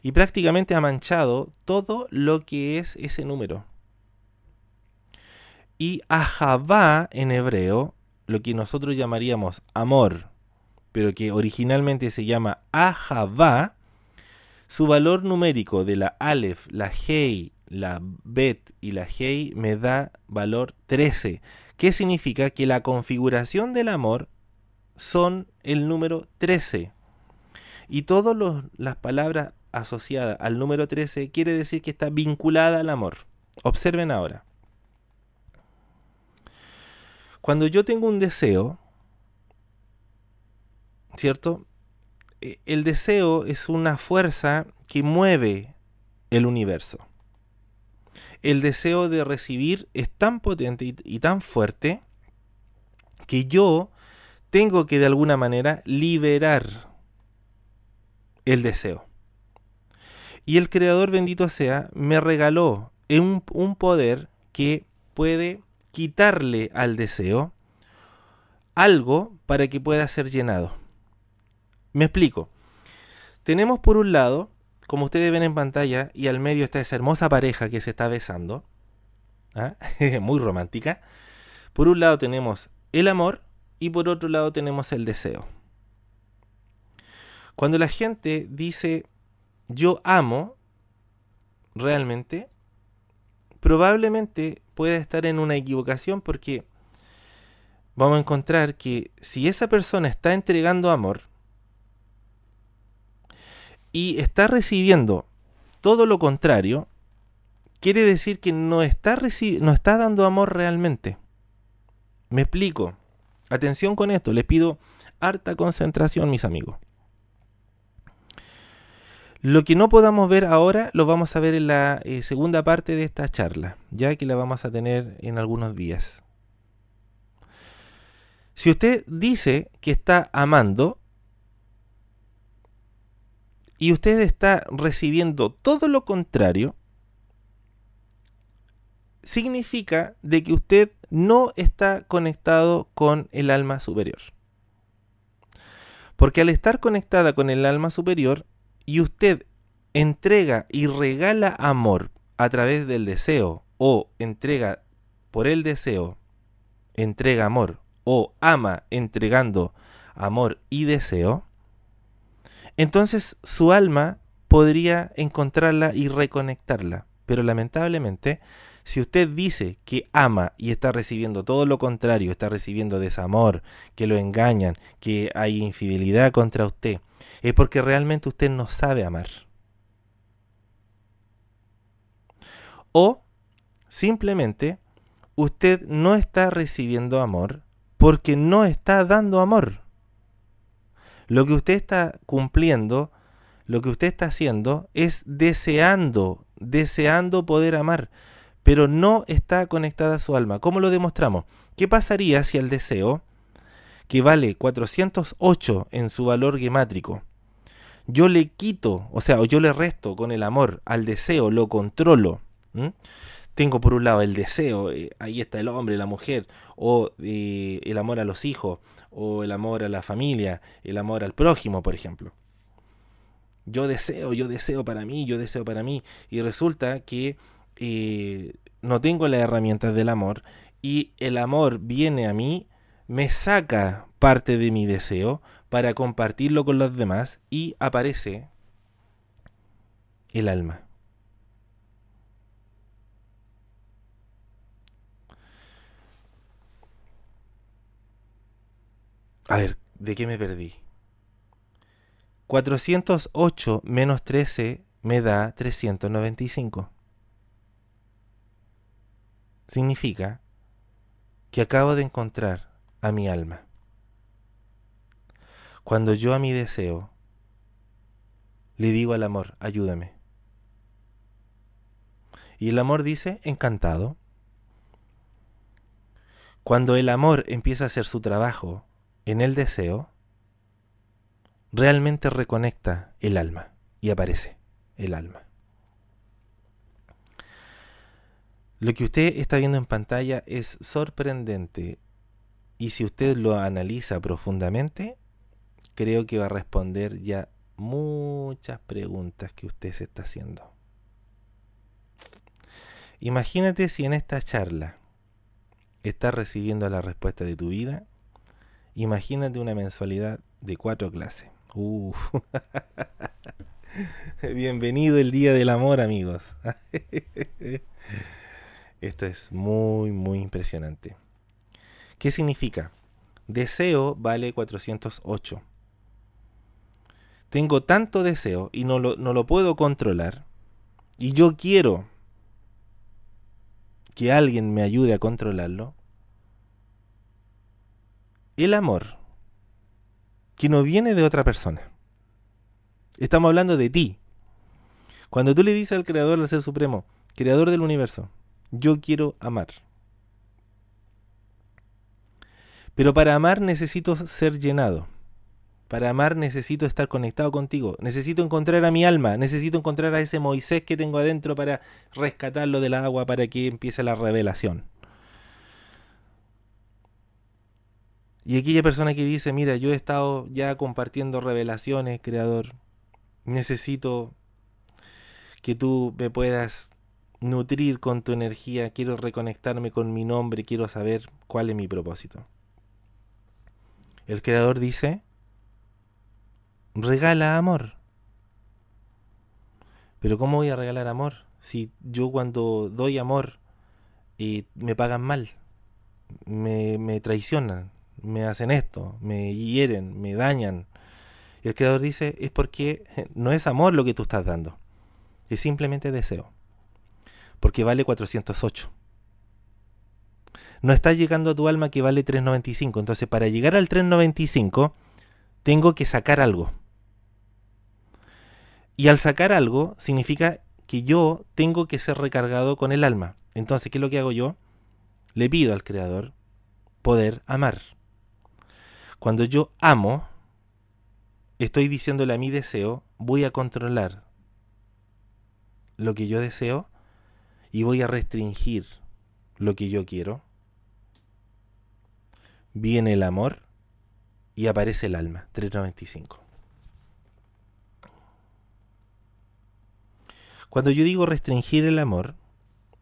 y prácticamente ha manchado todo lo que es ese número. Y Ahavá en hebreo, lo que nosotros llamaríamos amor, pero que originalmente se llama Ahavá, su valor numérico de la Aleph, la Hei, la Bet y la Hei me da valor 13, que significa que la configuración del amor son el número 13. Y todas las palabras asociadas al número 13 quiere decir que está vinculada al amor. Observen ahora. Cuando yo tengo un deseo, ¿cierto? E, el deseo es una fuerza que mueve el universo. El deseo de recibir es tan potente y, tan fuerte que yo tengo que de alguna manera liberar el deseo. Y el Creador bendito sea me regaló un poder que puede quitarle al deseo algo para que pueda ser llenado. Me explico. Tenemos por un lado, como ustedes ven en pantalla, y al medio está esa hermosa pareja que se está besando, ¿ah? muy romántica. Por un lado tenemos el amor y por otro lado tenemos el deseo. Cuando la gente dice yo amo, realmente, probablemente puede estar en una equivocación porque vamos a encontrar que si esa persona está entregando amor y está recibiendo todo lo contrario, quiere decir que no está, no está dando amor realmente. Me explico. Atención con esto, les pido harta concentración, mis amigos. Lo que no podamos ver ahora lo vamos a ver en la eh, segunda parte de esta charla, ya que la vamos a tener en algunos días. Si usted dice que está amando y usted está recibiendo todo lo contrario, significa de que usted no está conectado con el alma superior. Porque al estar conectada con el alma superior, y usted entrega y regala amor a través del deseo o entrega por el deseo, entrega amor o ama entregando amor y deseo, entonces su alma podría encontrarla y reconectarla. Pero lamentablemente si usted dice que ama y está recibiendo todo lo contrario, está recibiendo desamor, que lo engañan, que hay infidelidad contra usted, es porque realmente usted no sabe amar. O simplemente usted no está recibiendo amor porque no está dando amor. Lo que usted está cumpliendo, lo que usted está haciendo es deseando, deseando poder amar, pero no está conectada a su alma. ¿Cómo lo demostramos? ¿Qué pasaría si el deseo, que vale 408 en su valor gemátrico, yo le quito, o sea, yo le resto con el amor al deseo, lo controlo? Tengo por un lado el deseo, eh, ahí está el hombre, la mujer, o eh, el amor a los hijos, o el amor a la familia, el amor al prójimo, por ejemplo. Yo deseo, yo deseo para mí, yo deseo para mí, y resulta que no tengo las herramientas del amor y el amor viene a mí, me saca parte de mi deseo para compartirlo con los demás y aparece el alma. A ver, ¿de qué me perdí? 408 menos 13 me da 395 significa que acabo de encontrar a mi alma. Cuando yo a mi deseo le digo al amor, ayúdame. Y el amor dice, encantado. Cuando el amor empieza a hacer su trabajo en el deseo, realmente reconecta el alma y aparece el alma. Lo que usted está viendo en pantalla es sorprendente y si usted lo analiza profundamente, creo que va a responder ya muchas preguntas que usted se está haciendo. Imagínate si en esta charla estás recibiendo la respuesta de tu vida. Imagínate una mensualidad de cuatro clases. Bienvenido el Día del Amor, amigos. Esto es muy, muy impresionante. ¿Qué significa? Deseo vale 408. Tengo tanto deseo y no lo, puedo controlar. Y yo quiero que alguien me ayude a controlarlo. El amor, que no viene de otra persona. Estamos hablando de ti. Cuando tú le dices al creador, al ser supremo, creador del universo, yo quiero amar. Pero para amar necesito ser llenado. Para amar necesito estar conectado contigo. Necesito encontrar a mi alma. Necesito encontrar a ese Moisés que tengo adentro para rescatarlo del agua, para que empiece la revelación. Y aquella persona que dice, mira, yo he estado ya compartiendo revelaciones, Creador. Necesito que tú me puedas nutrir con tu energía, quiero reconectarme con mi nombre, quiero saber cuál es mi propósito. El creador dice, regala amor. Pero ¿cómo voy a regalar amor si yo cuando doy amor y eh, me pagan mal, me, me traicionan, me hacen esto, me hieren, me dañan? el creador dice, es porque no es amor lo que tú estás dando, es simplemente deseo porque vale 408. No está llegando a tu alma que vale 395. Entonces, para llegar al 395, tengo que sacar algo. Y al sacar algo, significa que yo tengo que ser recargado con el alma. Entonces, ¿qué es lo que hago yo? Le pido al Creador poder amar. Cuando yo amo, estoy diciéndole a mi deseo, voy a controlar lo que yo deseo y voy a restringir lo que yo quiero, viene el amor y aparece el alma. 395. Cuando yo digo restringir el amor,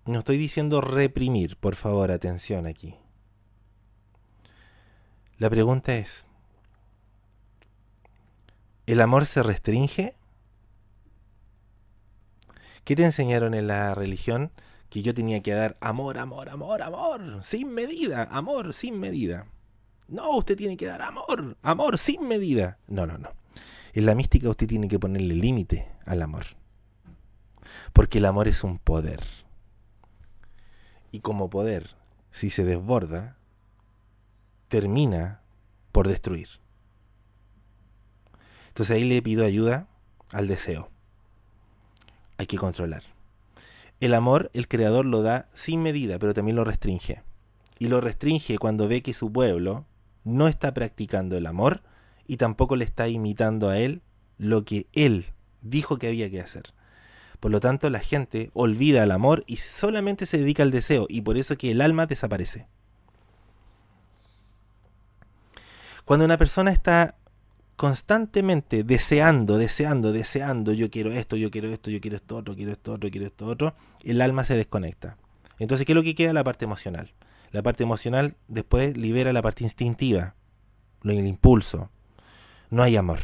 no estoy diciendo reprimir, por favor, atención aquí. La pregunta es, ¿el amor se restringe? ¿Qué te enseñaron en la religión? Que yo tenía que dar amor, amor, amor, amor, sin medida, amor, sin medida. No, usted tiene que dar amor, amor, sin medida. No, no, no. En la mística usted tiene que ponerle límite al amor. Porque el amor es un poder. Y como poder, si se desborda, termina por destruir. Entonces ahí le pido ayuda al deseo hay que controlar. El amor el creador lo da sin medida, pero también lo restringe. Y lo restringe cuando ve que su pueblo no está practicando el amor y tampoco le está imitando a él lo que él dijo que había que hacer. Por lo tanto, la gente olvida el amor y solamente se dedica al deseo, y por eso que el alma desaparece. Cuando una persona está constantemente deseando, deseando, deseando, yo quiero esto, yo quiero esto, yo quiero esto otro, quiero esto otro, quiero esto otro, el alma se desconecta. Entonces, ¿qué es lo que queda? La parte emocional. La parte emocional después libera la parte instintiva, el impulso. No hay amor.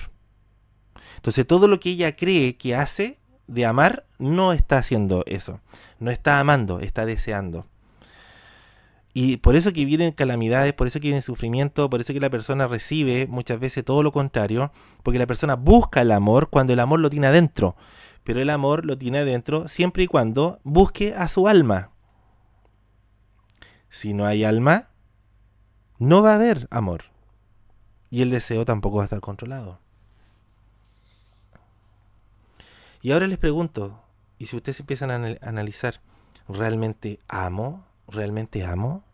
Entonces, todo lo que ella cree que hace de amar, no está haciendo eso. No está amando, está deseando. Y por eso que vienen calamidades, por eso que viene sufrimiento, por eso que la persona recibe muchas veces todo lo contrario, porque la persona busca el amor cuando el amor lo tiene adentro, pero el amor lo tiene adentro siempre y cuando busque a su alma. Si no hay alma, no va a haber amor. Y el deseo tampoco va a estar controlado. Y ahora les pregunto, y si ustedes empiezan a analizar, ¿realmente amo? ¿Realmente amo?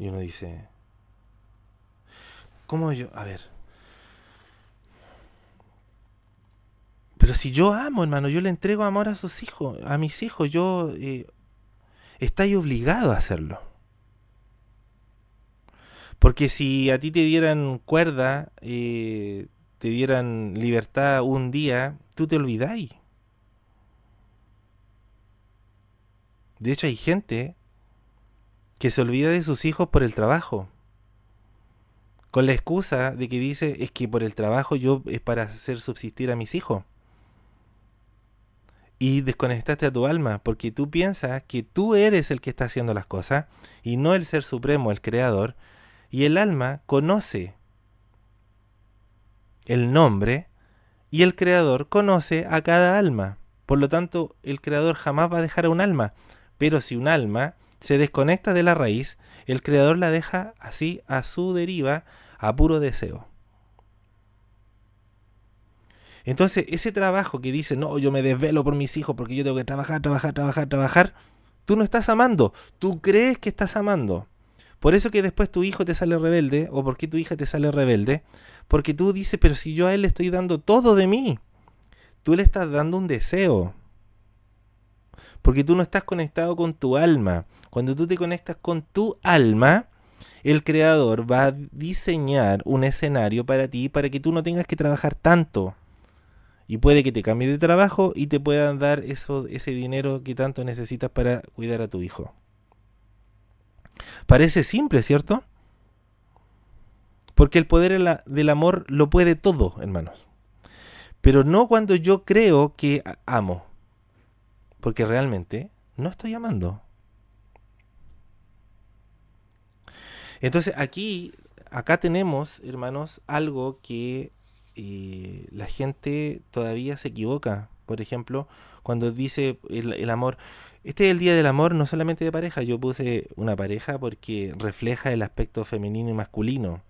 Y uno dice, ¿cómo yo? A ver. Pero si yo amo, hermano, yo le entrego amor a sus hijos, a mis hijos, yo... estoy eh, estáis obligado a hacerlo. Porque si a ti te dieran cuerda, y eh, te dieran libertad un día, tú te olvidáis. De hecho, hay gente que se olvida de sus hijos por el trabajo. Con la excusa de que dice, es que por el trabajo yo es para hacer subsistir a mis hijos. Y desconectaste a tu alma, porque tú piensas que tú eres el que está haciendo las cosas, y no el ser supremo, el creador. Y el alma conoce el nombre, y el creador conoce a cada alma. Por lo tanto, el creador jamás va a dejar a un alma. Pero si un alma se desconecta de la raíz, el creador la deja así a su deriva, a puro deseo. Entonces, ese trabajo que dice, no, yo me desvelo por mis hijos porque yo tengo que trabajar, trabajar, trabajar, trabajar, tú no estás amando, tú crees que estás amando. Por eso que después tu hijo te sale rebelde, o porque tu hija te sale rebelde, porque tú dices, pero si yo a él le estoy dando todo de mí, tú le estás dando un deseo, porque tú no estás conectado con tu alma, cuando tú te conectas con tu alma, el creador va a diseñar un escenario para ti para que tú no tengas que trabajar tanto. Y puede que te cambie de trabajo y te puedan dar eso, ese dinero que tanto necesitas para cuidar a tu hijo. Parece simple, ¿cierto? Porque el poder del amor lo puede todo, hermanos. Pero no cuando yo creo que amo. Porque realmente no estoy amando. Entonces aquí, acá tenemos, hermanos, algo que eh, la gente todavía se equivoca. Por ejemplo, cuando dice el, el, amor, este es el día del amor no solamente de pareja, yo puse una pareja porque refleja el aspecto femenino y masculino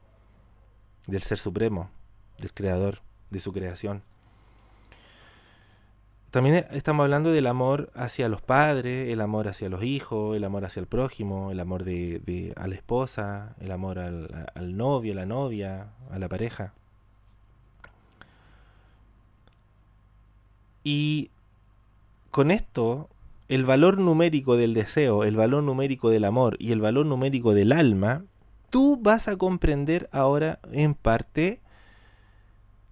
del ser supremo, del creador, de su creación también eh, estamos hablando del amor hacia los padres, el amor hacia los hijos, el amor hacia el prójimo, el amor de, a la esposa, el amor al, al, novio, a la novia, a la pareja. Y con esto, el valor numérico del deseo, el valor numérico del amor y el valor numérico del alma, tú vas a comprender ahora en parte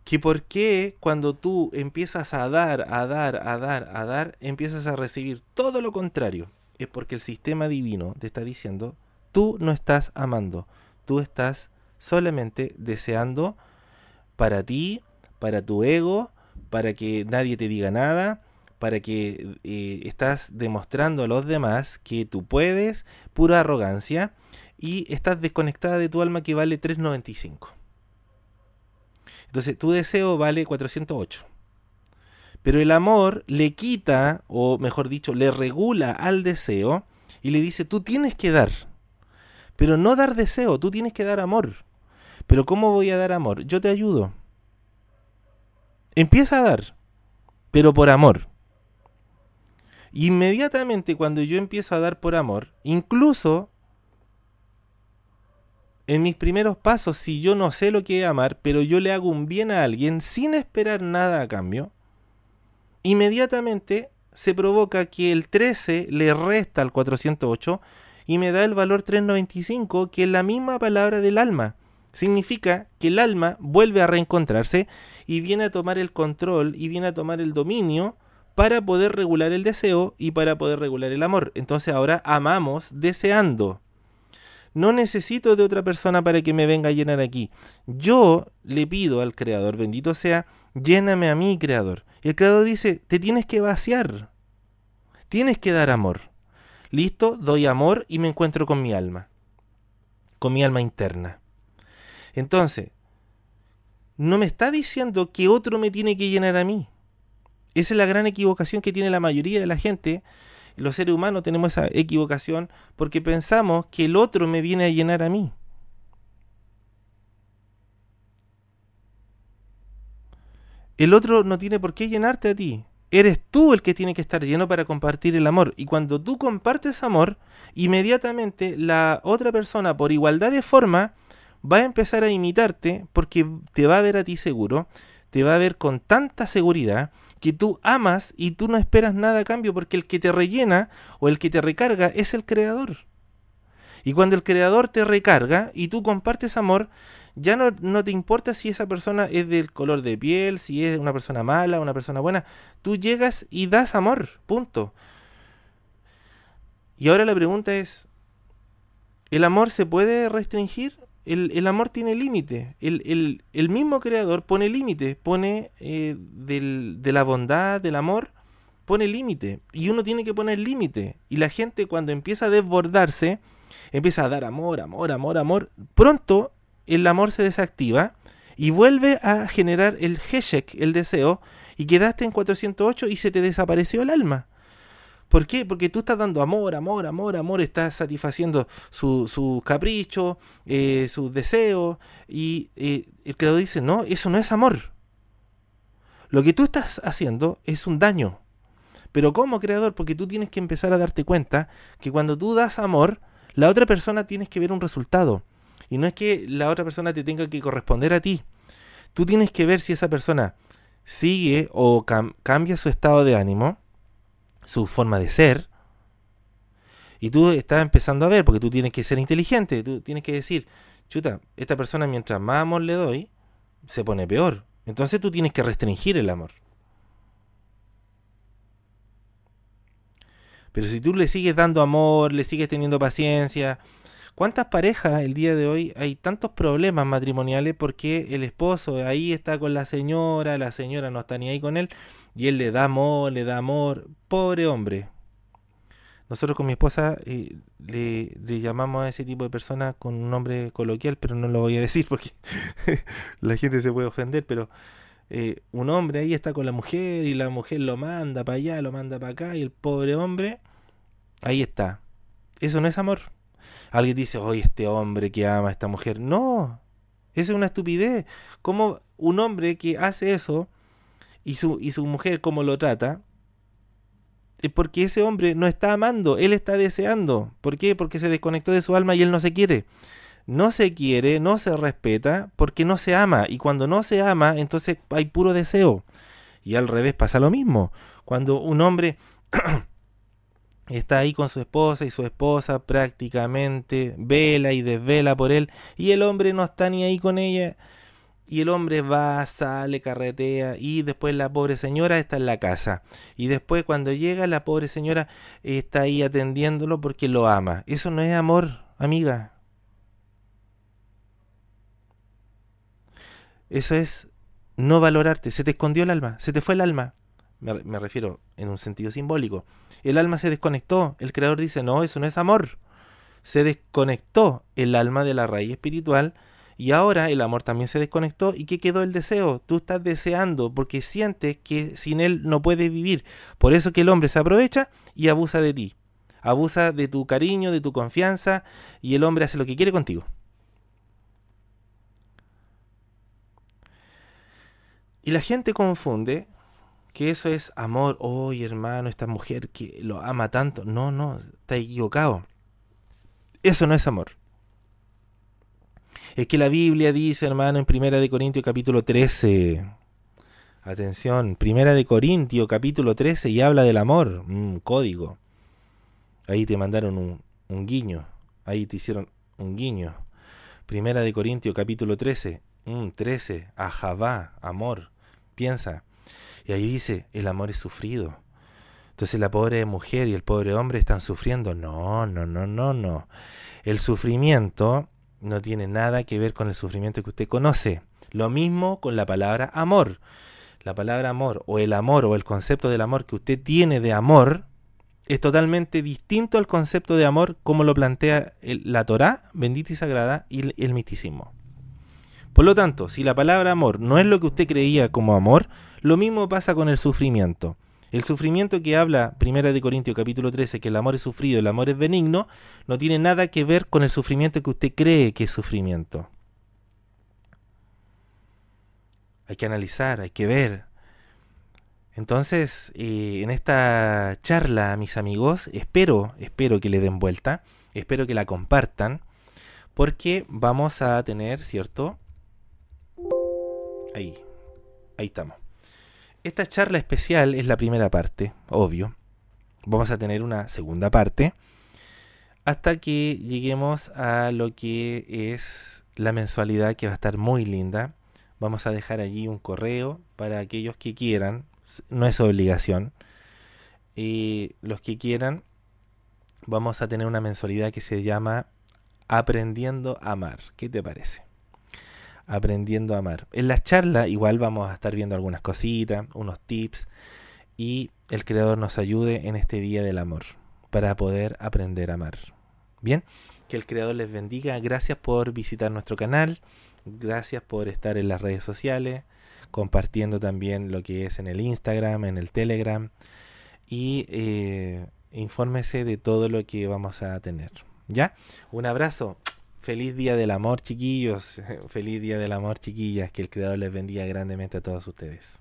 que por qué cuando tú empiezas a dar, a dar, a dar, a dar, empiezas a recibir todo lo contrario. Es porque el sistema divino te está diciendo, tú no estás amando, tú estás solamente deseando para ti, para tu ego, para que nadie te diga nada, para que eh, estás demostrando a los demás que tú puedes, pura arrogancia, y estás desconectada de tu alma que vale 395. Entonces, tu deseo vale 408. Pero el amor le quita, o mejor dicho, le regula al deseo y le dice, tú tienes que dar. Pero no dar deseo, tú tienes que dar amor. Pero ¿cómo voy a dar amor? Yo te ayudo. Empieza a dar, pero por amor. Inmediatamente cuando yo empiezo a dar por amor, incluso en mis primeros pasos, si yo no sé lo que es amar, pero yo le hago un bien a alguien sin esperar nada a cambio, inmediatamente se provoca que el 13 le resta al 408 y me da el valor 395, que es la misma palabra del alma. Significa que el alma vuelve a reencontrarse y viene a tomar el control y viene a tomar el dominio para poder regular el deseo y para poder regular el amor. Entonces ahora amamos deseando. No necesito de otra persona para que me venga a llenar aquí. Yo le pido al Creador, bendito sea, lléname a mí, Creador. Y el Creador dice, te tienes que vaciar. Tienes que dar amor. Listo, doy amor y me encuentro con mi alma. Con mi alma interna. Entonces, no me está diciendo que otro me tiene que llenar a mí. Esa es la gran equivocación que tiene la mayoría de la gente los seres humanos tenemos esa equivocación porque pensamos que el otro me viene a llenar a mí. El otro no tiene por qué llenarte a ti. Eres tú el que tiene que estar lleno para compartir el amor. Y cuando tú compartes amor, inmediatamente la otra persona, por igualdad de forma, va a empezar a imitarte porque te va a ver a ti seguro, te va a ver con tanta seguridad que tú amas y tú no esperas nada a cambio porque el que te rellena o el que te recarga es el creador. Y cuando el creador te recarga y tú compartes amor, ya no, te importa si esa persona es del color de piel, si es una persona mala, una persona buena. Tú llegas y das amor, punto. Y ahora la pregunta es, ¿el amor se puede restringir? el, amor tiene límite. El, el, el, mismo creador pone límite, pone eh, del, de la bondad, del amor, pone límite. Y uno tiene que poner límite. Y la gente cuando empieza a desbordarse, empieza a dar amor, amor, amor, amor. Pronto el amor se desactiva y vuelve a generar el heshek, el deseo, y quedaste en 408 y se te desapareció el alma. ¿Por qué? Porque tú estás dando amor, amor, amor, amor, estás satisfaciendo sus caprichos, eh, sus deseos, y eh, el creador dice, no, eso no es amor. Lo que tú estás haciendo es un daño. Pero como creador, porque tú tienes que empezar a darte cuenta que cuando tú das amor, la otra persona tienes que ver un resultado. Y no es que la otra persona te tenga que corresponder a ti. Tú tienes que ver si esa persona sigue o cambia su estado de ánimo, su forma de ser. Y tú estás empezando a ver, porque tú tienes que ser inteligente, tú tienes que decir, chuta, esta persona mientras más amor le doy, se pone peor. Entonces tú tienes que restringir el amor. Pero si tú le sigues dando amor, le sigues teniendo paciencia, ¿Cuántas parejas el día de hoy hay tantos problemas matrimoniales porque el esposo ahí está con la señora, la señora no está ni ahí con él y él le da amor, le da amor, pobre hombre. Nosotros con mi esposa eh, le, llamamos a ese tipo de personas con un nombre coloquial, pero no lo voy a decir porque la gente se puede ofender, pero eh, un hombre ahí está con la mujer y la mujer lo manda para allá, lo manda para acá y el pobre hombre ahí está. Eso no es amor. Alguien dice, oye, este hombre que ama a esta mujer. No, esa es una estupidez. Como un hombre que hace eso y su, y su mujer como lo trata, porque ese hombre no está amando, él está deseando. ¿Por qué? Porque se desconectó de su alma y él no se quiere. No se quiere, no se respeta, porque no se ama. Y cuando no se ama, entonces hay puro deseo. Y al revés pasa lo mismo. Cuando un hombre está ahí con su esposa y su esposa prácticamente vela y desvela por él y el hombre no está ni ahí con ella, y el hombre va, sale, carretea y después la pobre señora está en la casa. Y después cuando llega la pobre señora está ahí atendiéndolo porque lo ama. Eso no es amor, amiga. Eso es no valorarte. Se te escondió el alma, se te fue el alma. Me, refiero en un sentido simbólico. El alma se desconectó. El creador dice, no, eso no es amor. Se desconectó el alma de la raíz espiritual y ahora el amor también se desconectó y ¿qué quedó el deseo? Tú estás deseando porque sientes que sin él no puedes vivir. Por eso que el hombre se aprovecha y abusa de ti. Abusa de tu cariño, de tu confianza y el hombre hace lo que quiere contigo. Y la gente confunde que eso es amor. Oye, hermano, esta mujer que lo ama tanto. No, no, está equivocado. Eso no es amor. Es que la Biblia dice, hermano, en Primera de Corintios capítulo 13. Atención, Primera de Corintios capítulo 13 y habla del amor, Un código. Ahí te mandaron un, guiño, ahí te hicieron un guiño. Primera de Corintios capítulo 13, 13. 13, ajabá, amor, piensa. Y ahí dice, el amor es sufrido. Entonces la pobre mujer y el pobre hombre están sufriendo. No, no, no, no, no. El sufrimiento no tiene nada que ver con el sufrimiento que usted conoce. Lo mismo con la palabra amor. La palabra amor o el amor o el concepto del amor que usted tiene de amor es totalmente distinto al concepto de amor como lo plantea la Torá, bendita y sagrada, y el, el misticismo. Por lo tanto, si la palabra amor no es lo que usted creía como amor, lo mismo pasa con el sufrimiento. El sufrimiento que habla Primera de Corintios capítulo 13, que el amor es sufrido, el amor es benigno, no tiene nada que ver con el sufrimiento que usted cree que es sufrimiento. Hay que analizar, hay que ver. Entonces, eh, en esta charla, mis amigos, espero, espero que le den vuelta, espero que la compartan, porque vamos a tener, ¿cierto? Ahí, ahí estamos. Esta charla especial es la primera parte, obvio. Vamos a tener una segunda parte hasta que lleguemos a lo que es la mensualidad que va a estar muy linda. Vamos a dejar allí un correo para aquellos que quieran, no es obligación. y los que quieran, vamos a tener una mensualidad que se llama Aprendiendo a Amar. ¿Qué te parece? aprendiendo a amar. En la charla igual vamos a estar viendo algunas cositas, unos tips y el Creador nos ayude en este día del amor para poder aprender a amar. Bien, que el Creador les bendiga. Gracias por visitar nuestro canal. Gracias por estar en las redes sociales, compartiendo también lo que es en el Instagram, en el Telegram. Y eh, infórmese de todo lo que vamos a tener. ¿Ya? Un abrazo. Feliz día del amor, chiquillos. Feliz día del amor, chiquillas. Que el Creador les bendiga grandemente a todos ustedes.